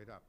Right up,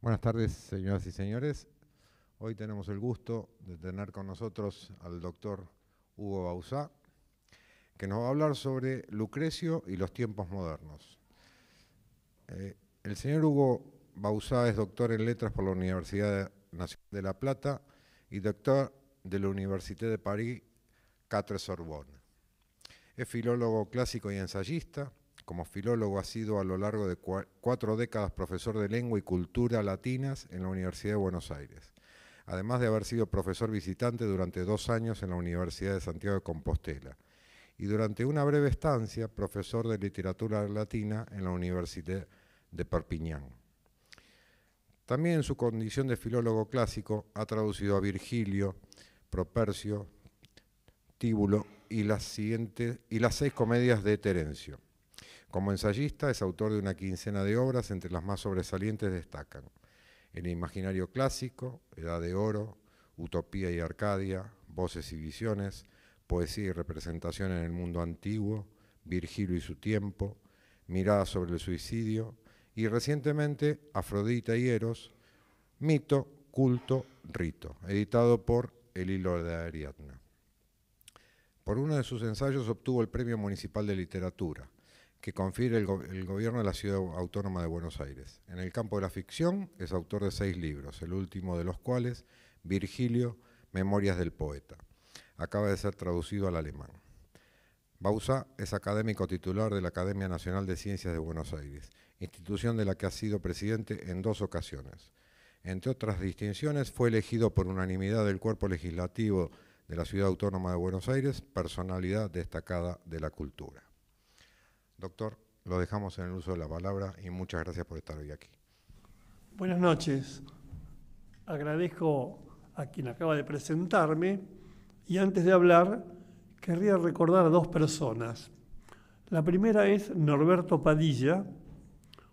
Buenas tardes, señoras y señores. Hoy tenemos el gusto de tener con nosotros al doctor Hugo Bausá, que nos va a hablar sobre Lucrecio y los tiempos modernos. Eh, el señor Hugo Bausá es doctor en letras por la Universidad Nacional de La Plata y doctor de la Université de París, Catre Sorbonne. Es filólogo clásico y ensayista, como filólogo ha sido a lo largo de cuatro décadas profesor de lengua y cultura latinas en la Universidad de Buenos Aires, además de haber sido profesor visitante durante dos años en la Universidad de Santiago de Compostela, y durante una breve estancia profesor de literatura latina en la Universidad de Perpiñán. También en su condición de filólogo clásico ha traducido a Virgilio, Propercio, Tíbulo y las, y las seis comedias de Terencio. Como ensayista es autor de una quincena de obras, entre las más sobresalientes destacan El imaginario clásico, Edad de Oro, Utopía y Arcadia, Voces y Visiones, Poesía y Representación en el Mundo Antiguo, Virgilio y su Tiempo, Mirada sobre el Suicidio y recientemente Afrodita y Eros, Mito, Culto, Rito, editado por El Hilo de Ariadna. Por uno de sus ensayos obtuvo el Premio Municipal de Literatura que confiere el, gobierno de la Ciudad Autónoma de Buenos Aires. En el campo de la ficción es autor de seis libros, el último de los cuales, Virgilio, Memorias del Poeta. Acaba de ser traducido al alemán. Bausa es académico titular de la Academia Nacional de Ciencias de Buenos Aires, institución de la que ha sido presidente en dos ocasiones. Entre otras distinciones, fue elegido por unanimidad del Cuerpo Legislativo de la Ciudad Autónoma de Buenos Aires, personalidad destacada de la cultura. Doctor, lo dejamos en el uso de la palabra y muchas gracias por estar hoy aquí. Buenas noches. Agradezco a quien acaba de presentarme y antes de hablar querría recordar a dos personas. La primera es Norberto Padilla,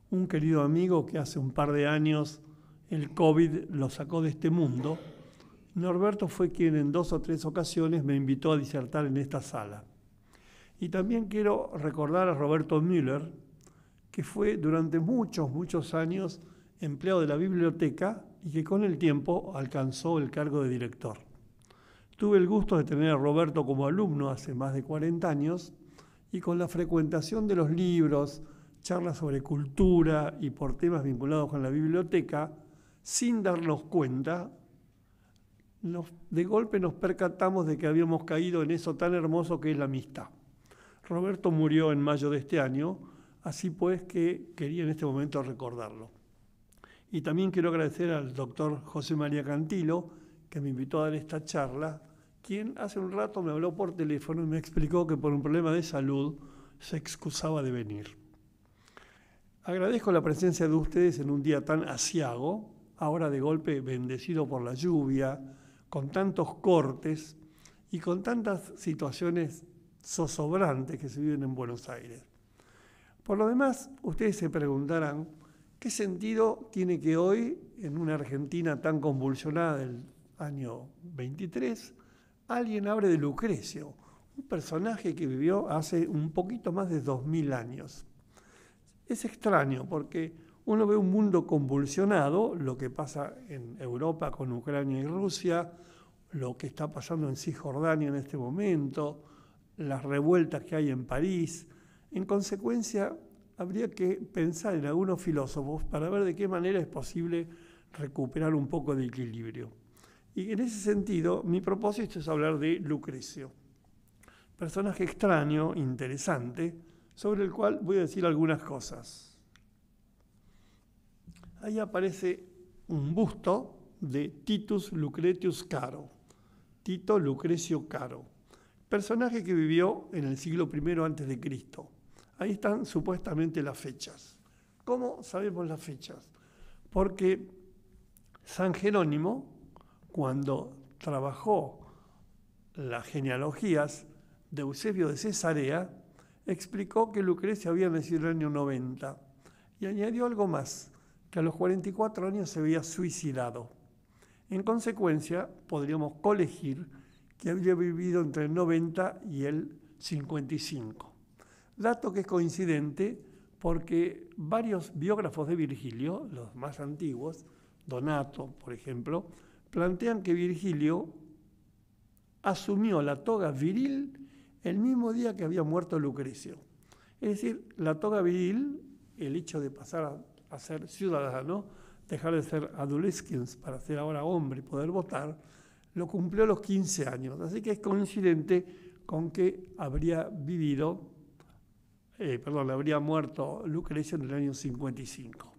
un querido amigo que hace un par de años el COVID lo sacó de este mundo. Norberto fue quien en dos o tres ocasiones me invitó a disertar en esta sala. Y también quiero recordar a Roberto Müller, que fue durante muchos, muchos años empleado de la biblioteca y que con el tiempo alcanzó el cargo de director. Tuve el gusto de tener a Roberto como alumno hace más de 40 años y con la frecuentación de los libros, charlas sobre cultura y por temas vinculados con la biblioteca, sin darnos cuenta, de golpe nos percatamos de que habíamos caído en eso tan hermoso que es la amistad. Roberto murió en mayo de este año, así pues que quería en este momento recordarlo. Y también quiero agradecer al doctor José María Cantilo, que me invitó a dar esta charla, quien hace un rato me habló por teléfono y me explicó que por un problema de salud se excusaba de venir. Agradezco la presencia de ustedes en un día tan asiago, ahora de golpe bendecido por la lluvia, con tantos cortes y con tantas situaciones zozobrantes que se viven en Buenos Aires. Por lo demás, ustedes se preguntarán, ¿qué sentido tiene que hoy, en una Argentina tan convulsionada del año 23, alguien hable de Lucrecio, un personaje que vivió hace un poquito más de 2.000 años? Es extraño porque uno ve un mundo convulsionado, lo que pasa en Europa con Ucrania y Rusia, lo que está pasando en Cisjordania en este momento, las revueltas que hay en París. En consecuencia, habría que pensar en algunos filósofos para ver de qué manera es posible recuperar un poco de equilibrio. Y en ese sentido, mi propósito es hablar de Lucrecio, personaje extraño, interesante, sobre el cual voy a decir algunas cosas. Ahí aparece un busto de Titus Lucretius Caro, Tito Lucrecio Caro personaje que vivió en el siglo I antes de Cristo. Ahí están supuestamente las fechas. ¿Cómo sabemos las fechas? Porque San Jerónimo, cuando trabajó las genealogías de Eusebio de Cesarea, explicó que Lucrecia había nacido en el año 90 y añadió algo más, que a los 44 años se había suicidado. En consecuencia, podríamos colegir que había vivido entre el 90 y el 55. Dato que es coincidente porque varios biógrafos de Virgilio, los más antiguos, Donato, por ejemplo, plantean que Virgilio asumió la toga viril el mismo día que había muerto Lucrecio. Es decir, la toga viril, el hecho de pasar a, ser ciudadano, dejar de ser adolescente para ser ahora hombre y poder votar, lo cumplió a los 15 años, así que es coincidente con que habría vivido, eh, perdón, habría muerto Lucrecio en el año 55.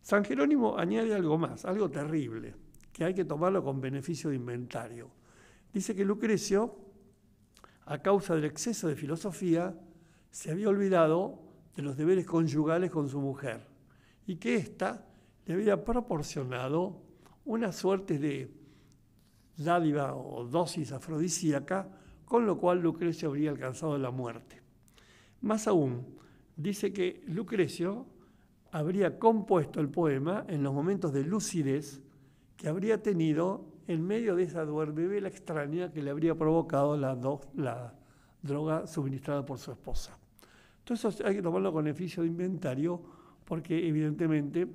San Jerónimo añade algo más, algo terrible, que hay que tomarlo con beneficio de inventario. Dice que Lucrecio, a causa del exceso de filosofía, se había olvidado de los deberes conyugales con su mujer y que ésta le había proporcionado una suerte de dádiva o dosis afrodisíaca, con lo cual Lucrecio habría alcanzado la muerte. Más aún, dice que Lucrecio habría compuesto el poema en los momentos de lucidez que habría tenido en medio de esa duermevela extraña que le habría provocado la, droga suministrada por su esposa. Entonces hay que tomarlo con eficio de inventario porque evidentemente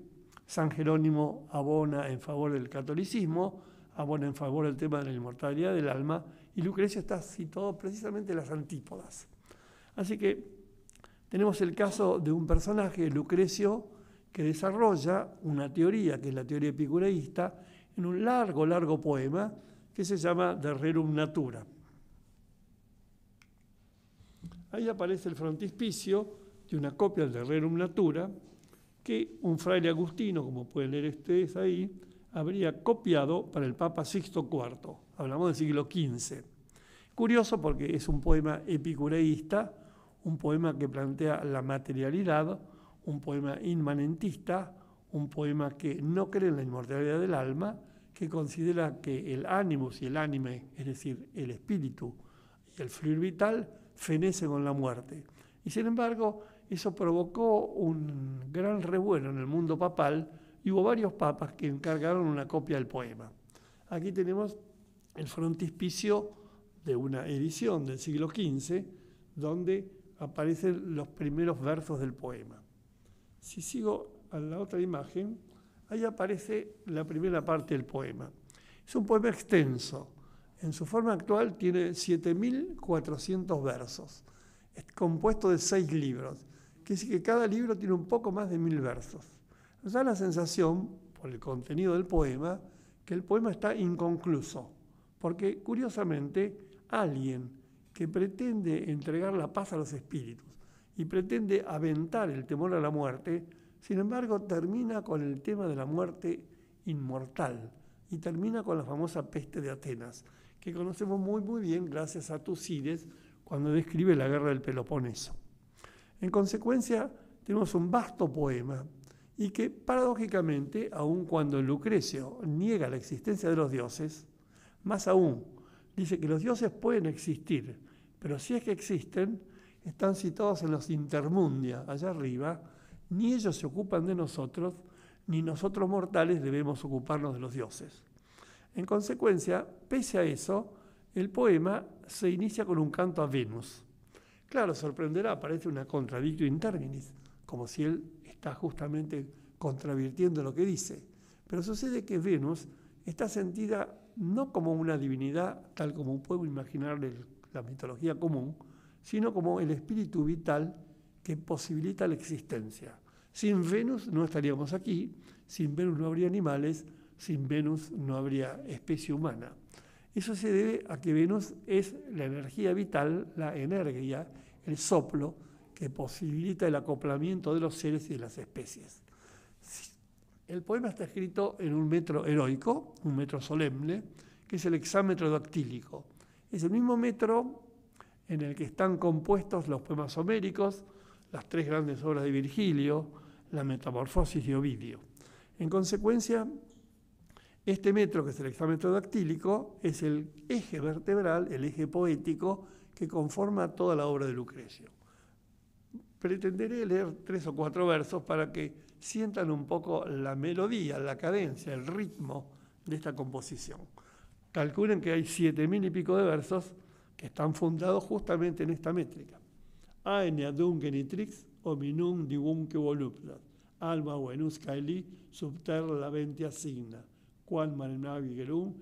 San Jerónimo abona en favor del catolicismo, abona ah, en favor el tema de la inmortalidad del alma y Lucrecio está situado precisamente en las antípodas. Así que tenemos el caso de un personaje, Lucrecio, que desarrolla una teoría, que es la teoría epicureísta, en un largo, largo poema que se llama De Rerum Natura. Ahí aparece el frontispicio de una copia del De Rerum Natura, que un fraile agustino, como pueden leer ustedes ahí, habría copiado para el Papa Sixto IV, hablamos del siglo XV. Curioso porque es un poema epicureísta, un poema que plantea la materialidad, un poema inmanentista, un poema que no cree en la inmortalidad del alma, que considera que el ánimos y el ánime, es decir, el espíritu y el fluir vital, fenece con la muerte. Y sin embargo, eso provocó un gran revuelo en el mundo papal, hubo varios papas que encargaron una copia del poema. Aquí tenemos el frontispicio de una edición del siglo XV, donde aparecen los primeros versos del poema. Si sigo a la otra imagen, ahí aparece la primera parte del poema. Es un poema extenso. En su forma actual tiene 7.400 versos. Es compuesto de seis libros. Quiere decir que cada libro tiene un poco más de mil versos. Nos da la sensación, por el contenido del poema, que el poema está inconcluso, porque curiosamente alguien que pretende entregar la paz a los espíritus y pretende aventar el temor a la muerte, sin embargo termina con el tema de la muerte inmortal y termina con la famosa peste de Atenas, que conocemos muy muy bien gracias a Tucídides cuando describe la guerra del Peloponeso. En consecuencia, tenemos un vasto poema y que paradójicamente, aun cuando Lucrecio niega la existencia de los dioses, más aún, dice que los dioses pueden existir, pero si es que existen, están situados en los intermundia, allá arriba, ni ellos se ocupan de nosotros, ni nosotros mortales debemos ocuparnos de los dioses. En consecuencia, pese a eso, el poema se inicia con un canto a Venus. Claro, sorprenderá, parece una contradicción interminis, como si él justamente contravirtiendo lo que dice. Pero sucede que Venus está sentida no como una divinidad, tal como un puedo imaginar la mitología común, sino como el espíritu vital que posibilita la existencia. Sin Venus no estaríamos aquí, sin Venus no habría animales, sin Venus no habría especie humana. Eso se debe a que Venus es la energía vital, la energía, el soplo que posibilita el acoplamiento de los seres y de las especies. El poema está escrito en un metro heroico, un metro solemne, que es el hexámetro dactílico. Es el mismo metro en el que están compuestos los poemas homéricos, las tres grandes obras de Virgilio, la Metamorfosis de Ovidio. En consecuencia, este metro, que es el hexámetro dactílico, es el eje vertebral, el eje poético que conforma toda la obra de Lucrecio pretenderé leer tres o cuatro versos para que sientan un poco la melodía, la cadencia, el ritmo de esta composición. Calculen que hay siete mil y pico de versos que están fundados justamente en esta métrica. A.N.A.D.U.N.G.E.N.I.T.R.I.X. genitrix ominum divunque voluptas, alma venus caeli subter ventia signa, quan marenavi gelum,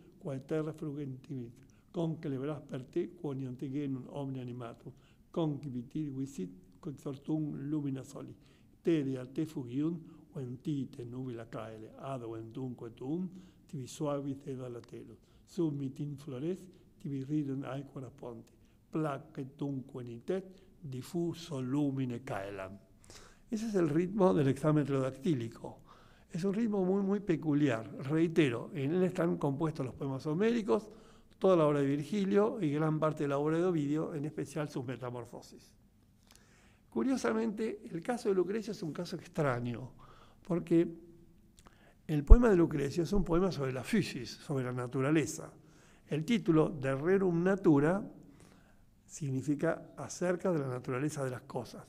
terra frugentimit, con lebras per te, quoniantigenum omni animatum, con visit consortum lumina soli, tede arte fugium, quentite nubila caele, ad ventunque tuum, tibi suavi ed summit in flores, tibi ridon aequora ponte, placetunque nitet, diffuso lumine caelam. Ese es el ritmo del examen dactílico. Es un ritmo muy, muy peculiar. Reitero, en él están compuestos los poemas homéricos, toda la obra de Virgilio y gran parte de la obra de Ovidio, en especial sus metamorfosis. Curiosamente, el caso de Lucrecia es un caso extraño, porque el poema de Lucrecio es un poema sobre la physis, sobre la naturaleza. El título, De Rerum Natura, significa acerca de la naturaleza de las cosas.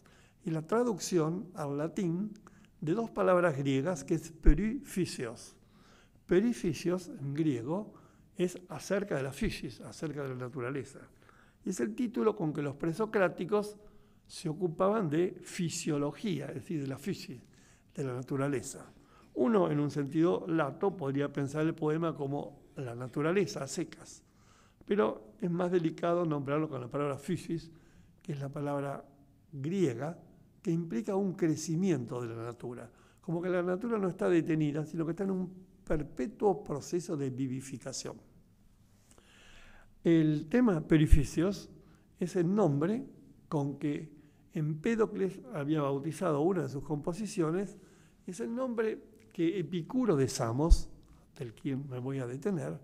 Y la traducción al latín de dos palabras griegas que es perificios. Perificios en griego es acerca de la physis, acerca de la naturaleza. Y es el título con que los presocráticos se ocupaban de fisiología, es decir, de la física, de la naturaleza. Uno, en un sentido lato, podría pensar el poema como la naturaleza, a secas, pero es más delicado nombrarlo con la palabra fisis, que es la palabra griega, que implica un crecimiento de la natura, como que la natura no está detenida, sino que está en un perpetuo proceso de vivificación. El tema perificios es el nombre con que Empédocles había bautizado una de sus composiciones, es el nombre que Epicuro de Samos, del quien me voy a detener,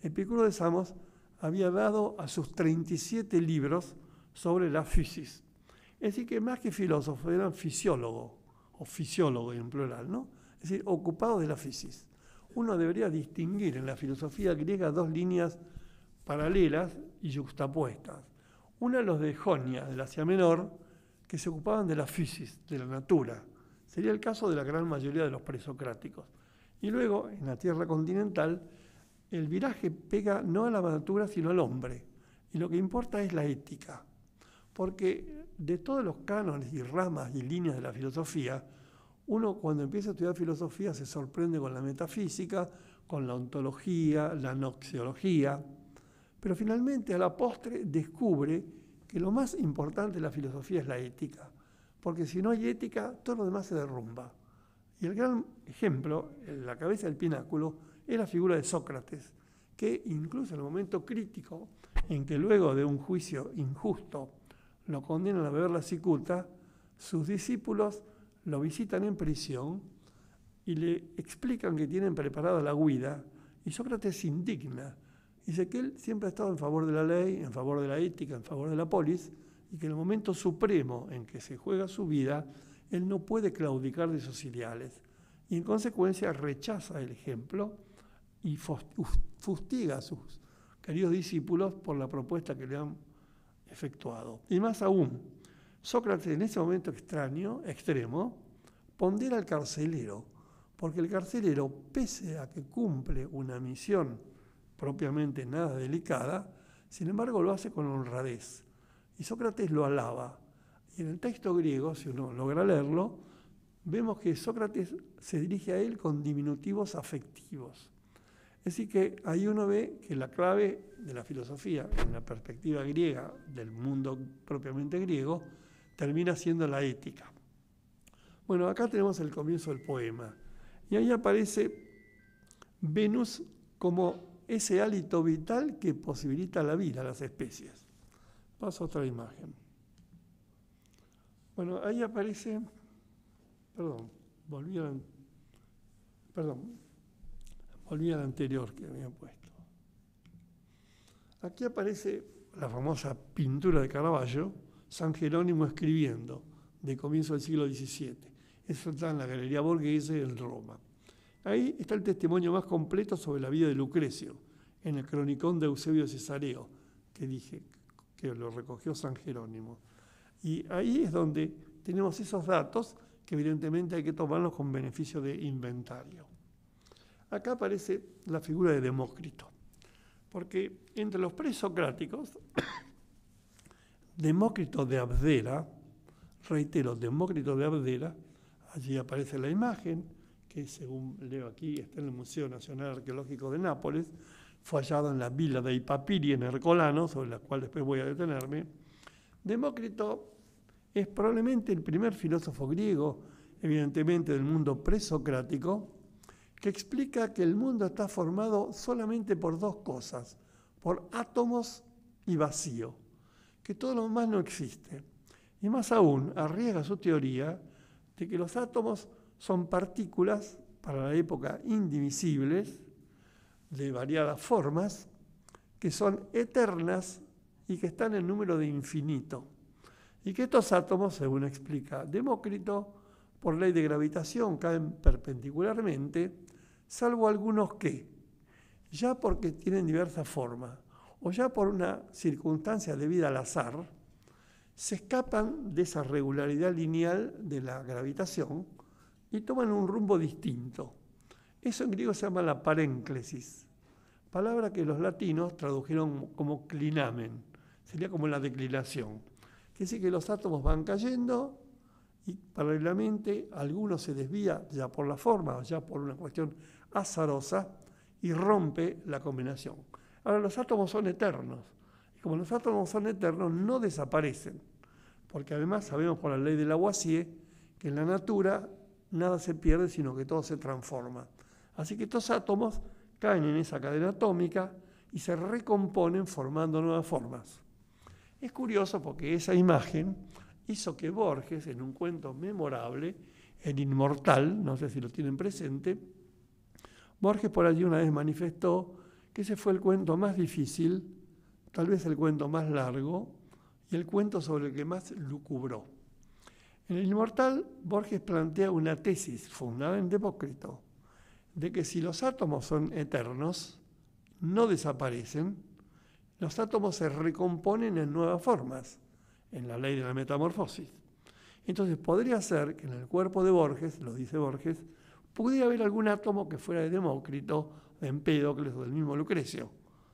Epicuro de Samos había dado a sus 37 libros sobre la física. Es decir, que más que filósofo, eran fisiólogo, o fisiólogo en plural, ¿no? Es decir, ocupado de la física. Uno debería distinguir en la filosofía griega dos líneas paralelas y yuxtapuestas. Una los de Jonia, la Asia Menor, que se ocupaban de la física de la natura. Sería el caso de la gran mayoría de los presocráticos. Y luego, en la tierra continental, el viraje pega no a la natura, sino al hombre. Y lo que importa es la ética. Porque de todos los cánones y ramas y líneas de la filosofía, uno cuando empieza a estudiar filosofía se sorprende con la metafísica, con la ontología, la noxiología, pero finalmente a la postre descubre que lo más importante de la filosofía es la ética, porque si no hay ética, todo lo demás se derrumba. Y el gran ejemplo, en la cabeza del pináculo, es la figura de Sócrates, que incluso en el momento crítico, en que luego de un juicio injusto lo condenan a beber la cicuta, sus discípulos lo visitan en prisión y le explican que tienen preparada la huida, y Sócrates indigna Dice que él siempre ha estado en favor de la ley, en favor de la ética, en favor de la polis, y que en el momento supremo en que se juega su vida, él no puede claudicar de sus ideales. Y en consecuencia rechaza el ejemplo y fustiga a sus queridos discípulos por la propuesta que le han efectuado. Y más aún, Sócrates en ese momento extraño, extremo, pondera al carcelero, porque el carcelero, pese a que cumple una misión, propiamente nada delicada, sin embargo lo hace con honradez. Y Sócrates lo alaba. Y en el texto griego, si uno logra leerlo, vemos que Sócrates se dirige a él con diminutivos afectivos. Así que ahí uno ve que la clave de la filosofía, en la perspectiva griega, del mundo propiamente griego, termina siendo la ética. Bueno, acá tenemos el comienzo del poema. Y ahí aparece Venus como ese hálito vital que posibilita la vida a las especies. Paso a otra imagen. Bueno, ahí aparece, perdón, volví a, perdón, la anterior que había puesto. Aquí aparece la famosa pintura de Caravaggio, San Jerónimo escribiendo, de comienzo del siglo XVII. Eso está en la Galería Borghese en Roma. Ahí está el testimonio más completo sobre la vida de Lucrecio, en el cronicón de Eusebio Cesareo, que dije, que lo recogió San Jerónimo. Y ahí es donde tenemos esos datos que evidentemente hay que tomarlos con beneficio de inventario. Acá aparece la figura de Demócrito, porque entre los presocráticos, Demócrito de Abdera, reitero, Demócrito de Abdera, allí aparece la imagen, que según leo aquí está en el Museo Nacional Arqueológico de Nápoles, fue hallado en la villa de Ipapiri en Ercolano, sobre la cual después voy a detenerme, Demócrito es probablemente el primer filósofo griego, evidentemente del mundo presocrático, que explica que el mundo está formado solamente por dos cosas, por átomos y vacío, que todo lo demás no existe. Y más aún, arriesga su teoría de que los átomos son partículas, para la época indivisibles, de variadas formas, que son eternas y que están en número de infinito. Y que estos átomos, según explica Demócrito, por ley de gravitación caen perpendicularmente, salvo algunos que, ya porque tienen diversas formas o ya por una circunstancia debida al azar, se escapan de esa regularidad lineal de la gravitación y toman un rumbo distinto. Eso en griego se llama la parénclesis, palabra que los latinos tradujeron como clinamen, sería como la declinación. Quiere decir que los átomos van cayendo y paralelamente alguno se desvía ya por la forma, ya por una cuestión azarosa y rompe la combinación. Ahora los átomos son eternos y como los átomos son eternos no desaparecen, porque además sabemos por la ley de Lavoisier que en la natura nada se pierde, sino que todo se transforma. Así que estos átomos caen en esa cadena atómica y se recomponen formando nuevas formas. Es curioso porque esa imagen hizo que Borges, en un cuento memorable, El Inmortal, no sé si lo tienen presente, Borges por allí una vez manifestó que ese fue el cuento más difícil, tal vez el cuento más largo y el cuento sobre el que más lucubró. En el inmortal, Borges plantea una tesis fundada en Demócrito, de que si los átomos son eternos, no desaparecen, los átomos se recomponen en nuevas formas, en la ley de la metamorfosis. Entonces podría ser que en el cuerpo de Borges, lo dice Borges, pudiera haber algún átomo que fuera de Demócrito, de Empédocles o del mismo Lucrecio.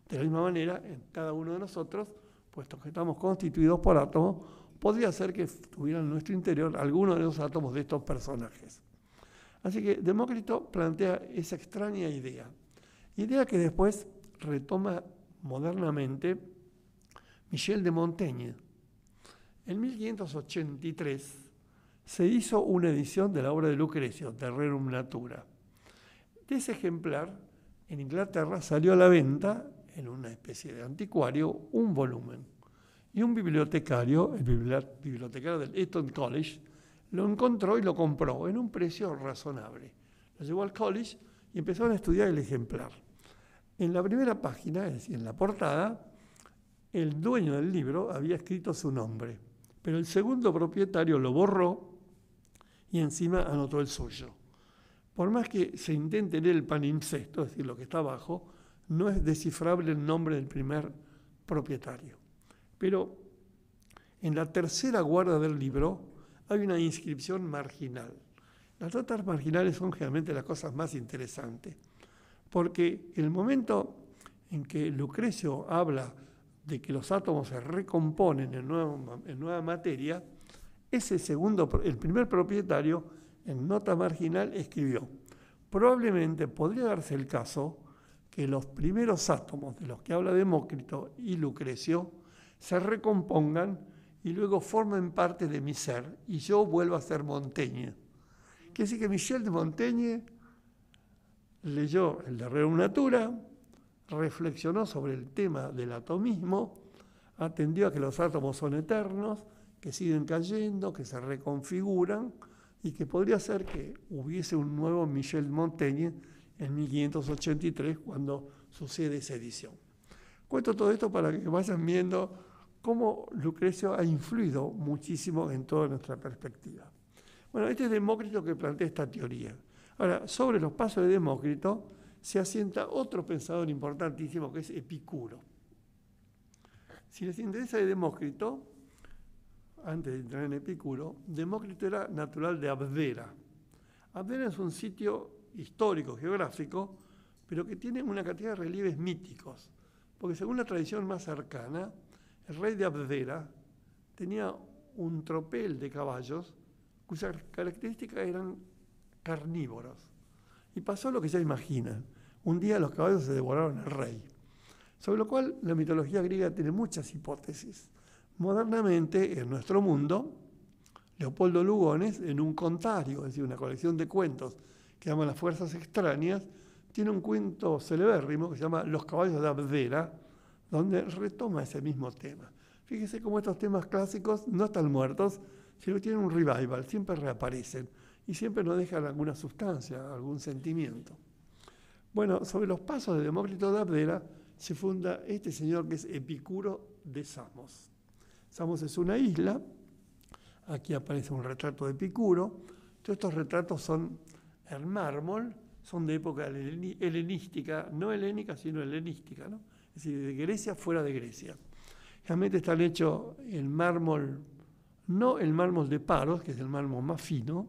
De la misma manera, en cada uno de nosotros, puesto que estamos constituidos por átomos, podría ser que tuviera en nuestro interior alguno de los átomos de estos personajes. Así que Demócrito plantea esa extraña idea, idea que después retoma modernamente Michel de Montaigne. En 1583 se hizo una edición de la obra de Lucrecio, Terrerum Natura. De ese ejemplar, en Inglaterra salió a la venta, en una especie de anticuario, un volumen. Y un bibliotecario, el bibliotecario del Eton College, lo encontró y lo compró en un precio razonable. Lo llevó al college y empezaron a estudiar el ejemplar. En la primera página, es decir, en la portada, el dueño del libro había escrito su nombre, pero el segundo propietario lo borró y encima anotó el suyo. Por más que se intente leer el panincesto, es decir, lo que está abajo, no es descifrable el nombre del primer propietario. Pero en la tercera guarda del libro hay una inscripción marginal. Las notas marginales son generalmente las cosas más interesantes, porque el momento en que Lucrecio habla de que los átomos se recomponen en nueva, materia, ese segundo, el primer propietario, en nota marginal, escribió, probablemente podría darse el caso que los primeros átomos de los que habla Demócrito y Lucrecio se recompongan y luego formen parte de mi ser y yo vuelvo a ser Montaigne. Quiere decir que Michel de Montaigne leyó el de Reum Natura, reflexionó sobre el tema del atomismo, atendió a que los átomos son eternos, que siguen cayendo, que se reconfiguran y que podría ser que hubiese un nuevo Michel de Montaigne en 1583 cuando sucede esa edición. Cuento todo esto para que vayan viendo cómo Lucrecio ha influido muchísimo en toda nuestra perspectiva. Bueno, este es Demócrito que plantea esta teoría. Ahora, sobre los pasos de Demócrito se asienta otro pensador importantísimo que es Epicuro. Si les interesa de Demócrito, antes de entrar en Epicuro, Demócrito era natural de Abdera. Abdera es un sitio histórico, geográfico, pero que tiene una cantidad de relieves míticos, porque según la tradición más cercana, el rey de Abdera tenía un tropel de caballos cuyas características eran carnívoros. Y pasó lo que ya imaginan. Un día los caballos se devoraron al rey. Sobre lo cual la mitología griega tiene muchas hipótesis. Modernamente, en nuestro mundo, Leopoldo Lugones, en un contario, es decir, una colección de cuentos que llama Las Fuerzas Extrañas, tiene un cuento celebérrimo que se llama Los Caballos de Abdera, donde retoma ese mismo tema. Fíjese cómo estos temas clásicos no están muertos, sino que tienen un revival, siempre reaparecen y siempre nos dejan alguna sustancia, algún sentimiento. Bueno, sobre los pasos de Demócrito de Abdera se funda este señor que es Epicuro de Samos. Samos es una isla, aquí aparece un retrato de Epicuro, todos estos retratos son en mármol, son de época helenística, no helénica, sino helenística, ¿no? Es decir, de Grecia fuera de Grecia. Realmente están hechos el mármol, no el mármol de Paros, que es el mármol más fino,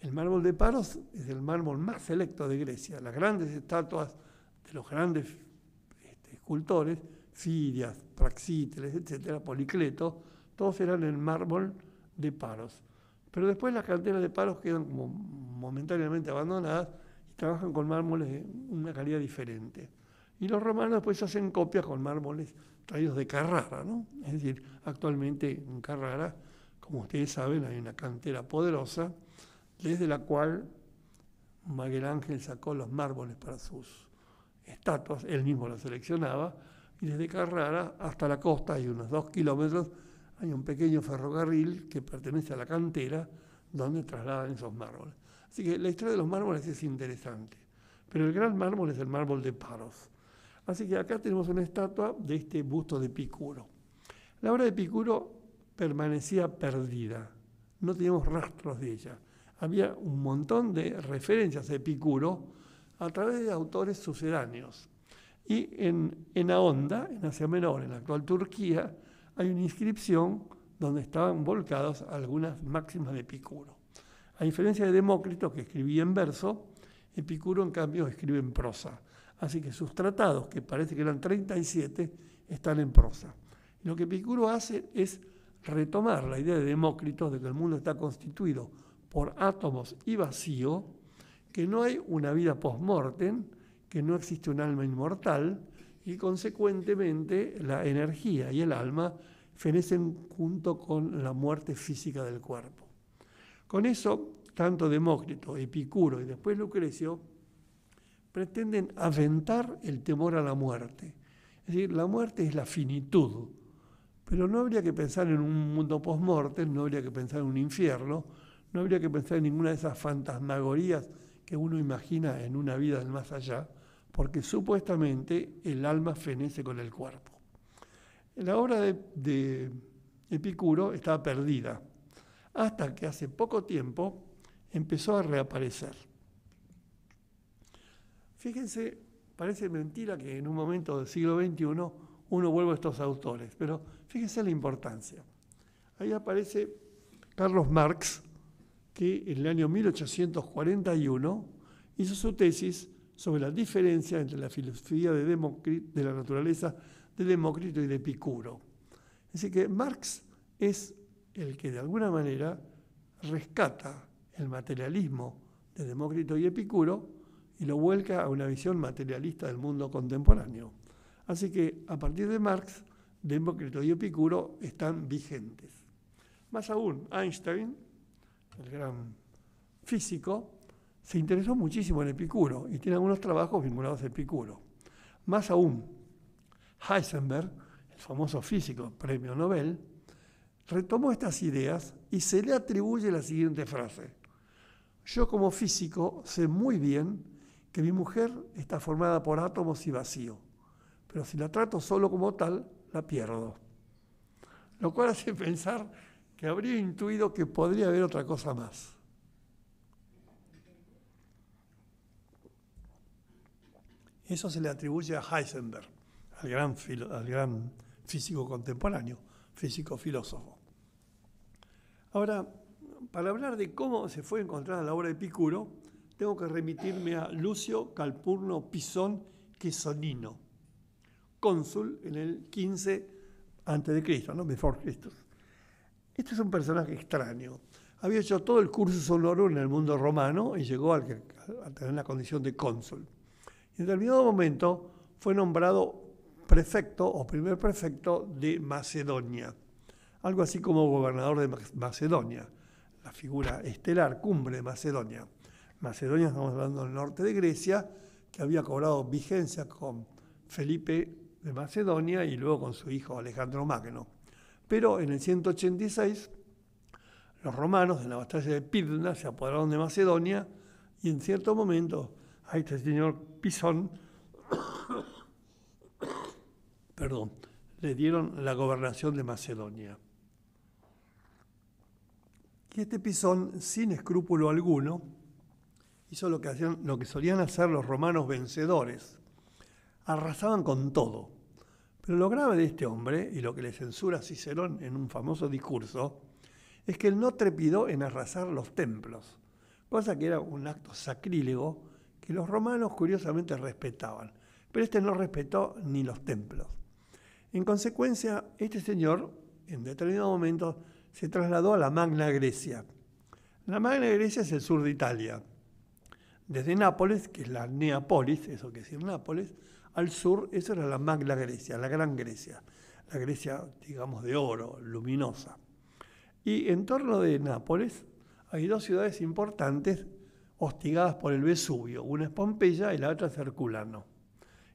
el mármol de Paros es el mármol más selecto de Grecia. Las grandes estatuas de los grandes este, escultores, Fidias, Praxiteles, etcétera, Policleto, todos eran el mármol de Paros. Pero después las canteras de Paros quedan como momentáneamente abandonadas y trabajan con mármoles de una calidad diferente. Y los romanos pues hacen copias con mármoles traídos de Carrara, ¿no? Es decir, actualmente en Carrara, como ustedes saben, hay una cantera poderosa desde la cual Miguel Ángel sacó los mármoles para sus estatuas, él mismo los seleccionaba, y desde Carrara hasta la costa, hay unos dos kilómetros, hay un pequeño ferrocarril que pertenece a la cantera donde trasladan esos mármoles. Así que la historia de los mármoles es interesante, pero el gran mármol es el mármol de Paros, Así que acá tenemos una estatua de este busto de Picuro. La obra de Epicuro permanecía perdida, no teníamos rastros de ella. Había un montón de referencias a Epicuro a través de autores sucedáneos. Y en, en Aonda, en Asia Menor, en la actual Turquía, hay una inscripción donde estaban volcadas algunas máximas de Epicuro. A diferencia de Demócrito, que escribía en verso, Epicuro en cambio escribe en prosa Así que sus tratados, que parece que eran 37, están en prosa. Lo que Epicuro hace es retomar la idea de Demócrito de que el mundo está constituido por átomos y vacío, que no hay una vida post-mortem, que no existe un alma inmortal y consecuentemente la energía y el alma fenecen junto con la muerte física del cuerpo. Con eso, tanto Demócrito, Epicuro y después Lucrecio pretenden aventar el temor a la muerte. Es decir, la muerte es la finitud, pero no habría que pensar en un mundo post no habría que pensar en un infierno, no habría que pensar en ninguna de esas fantasmagorías que uno imagina en una vida del más allá, porque supuestamente el alma fenece con el cuerpo. La obra de, de Epicuro estaba perdida, hasta que hace poco tiempo empezó a reaparecer. Fíjense, parece mentira que en un momento del siglo XXI uno vuelva a estos autores, pero fíjense la importancia. Ahí aparece Carlos Marx, que en el año 1841 hizo su tesis sobre la diferencia entre la filosofía de, de la naturaleza de Demócrito y de Epicuro. Así que Marx es el que de alguna manera rescata el materialismo de Demócrito y Epicuro y lo vuelca a una visión materialista del mundo contemporáneo. Así que a partir de Marx, Demócrito y Epicuro están vigentes. Más aún, Einstein, el gran físico, se interesó muchísimo en Epicuro y tiene algunos trabajos vinculados a Epicuro. Más aún, Heisenberg, el famoso físico, premio Nobel, retomó estas ideas y se le atribuye la siguiente frase. Yo como físico sé muy bien que mi mujer está formada por átomos y vacío, pero si la trato solo como tal, la pierdo. Lo cual hace pensar que habría intuido que podría haber otra cosa más. Eso se le atribuye a Heisenberg, al gran, al gran físico contemporáneo, físico-filósofo. Ahora, para hablar de cómo se fue encontrada la obra de Picuro, tengo que remitirme a Lucio Calpurno Pisón Quesonino, cónsul en el 15 antes de Cristo, no before Cristo. Este es un personaje extraño. Había hecho todo el curso sonoro en el mundo romano y llegó a tener la condición de cónsul. En determinado momento fue nombrado prefecto o primer prefecto de Macedonia, algo así como gobernador de Macedonia, la figura estelar, cumbre de Macedonia. Macedonia, estamos hablando del norte de Grecia, que había cobrado vigencia con Felipe de Macedonia y luego con su hijo Alejandro Magno. Pero en el 186 los romanos en la batalla de Pidna se apoderaron de Macedonia y en cierto momento a este señor Pisón perdón, le dieron la gobernación de Macedonia. Y este Pisón, sin escrúpulo alguno, hizo lo que, lo que solían hacer los romanos vencedores. Arrasaban con todo. Pero lo grave de este hombre, y lo que le censura Cicerón en un famoso discurso, es que él no trepidó en arrasar los templos, cosa que era un acto sacrílego que los romanos curiosamente respetaban. Pero este no respetó ni los templos. En consecuencia, este señor, en determinado momento, se trasladó a la Magna Grecia. La Magna Grecia es el sur de Italia, desde Nápoles, que es la Neapolis, eso que decir Nápoles, al sur, eso era la Magna Grecia, la Gran Grecia, la Grecia, digamos, de oro, luminosa. Y en torno de Nápoles hay dos ciudades importantes hostigadas por el Vesubio, una es Pompeya y la otra es Herculano.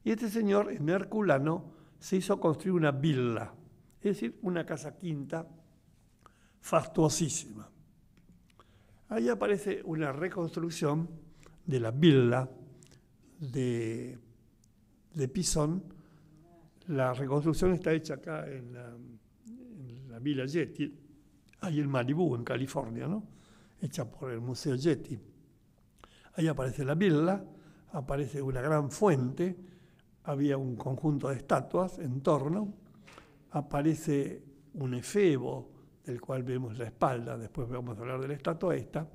Y este señor en Herculano se hizo construir una villa, es decir, una casa quinta fastuosísima. Ahí aparece una reconstrucción de la villa de, de la reconstrucción está hecha acá en la, Villa Yeti, ahí en Malibu, en California, ¿no? hecha por el Museo Yeti. Ahí aparece la villa, aparece una gran fuente, había un conjunto de estatuas en torno, aparece un efebo del cual vemos la espalda, después vamos a hablar de la estatua esta,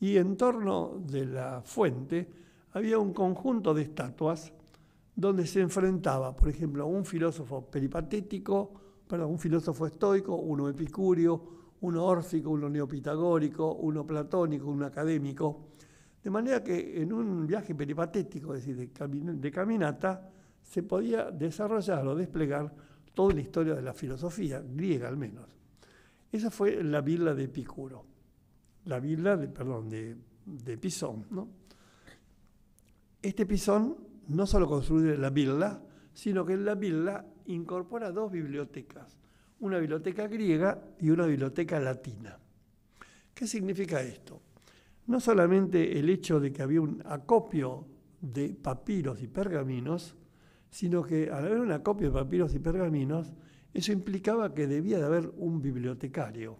y en torno de la fuente había un conjunto de estatuas donde se enfrentaba, por ejemplo, un filósofo peripatético, perdón, un filósofo estoico, uno epicúreo, uno órfico, uno neopitagórico, uno platónico, uno académico. De manera que en un viaje peripatético, es decir, de, de caminata, se podía desarrollar o desplegar toda la historia de la filosofía, griega al menos. Esa fue la villa de Epicuro la villa de, perdón, de, de Pisón. ¿no? Este Pisón no solo construye la villa sino que la villa incorpora dos bibliotecas, una biblioteca griega y una biblioteca latina. ¿Qué significa esto? No solamente el hecho de que había un acopio de papiros y pergaminos, sino que al haber un acopio de papiros y pergaminos, eso implicaba que debía de haber un bibliotecario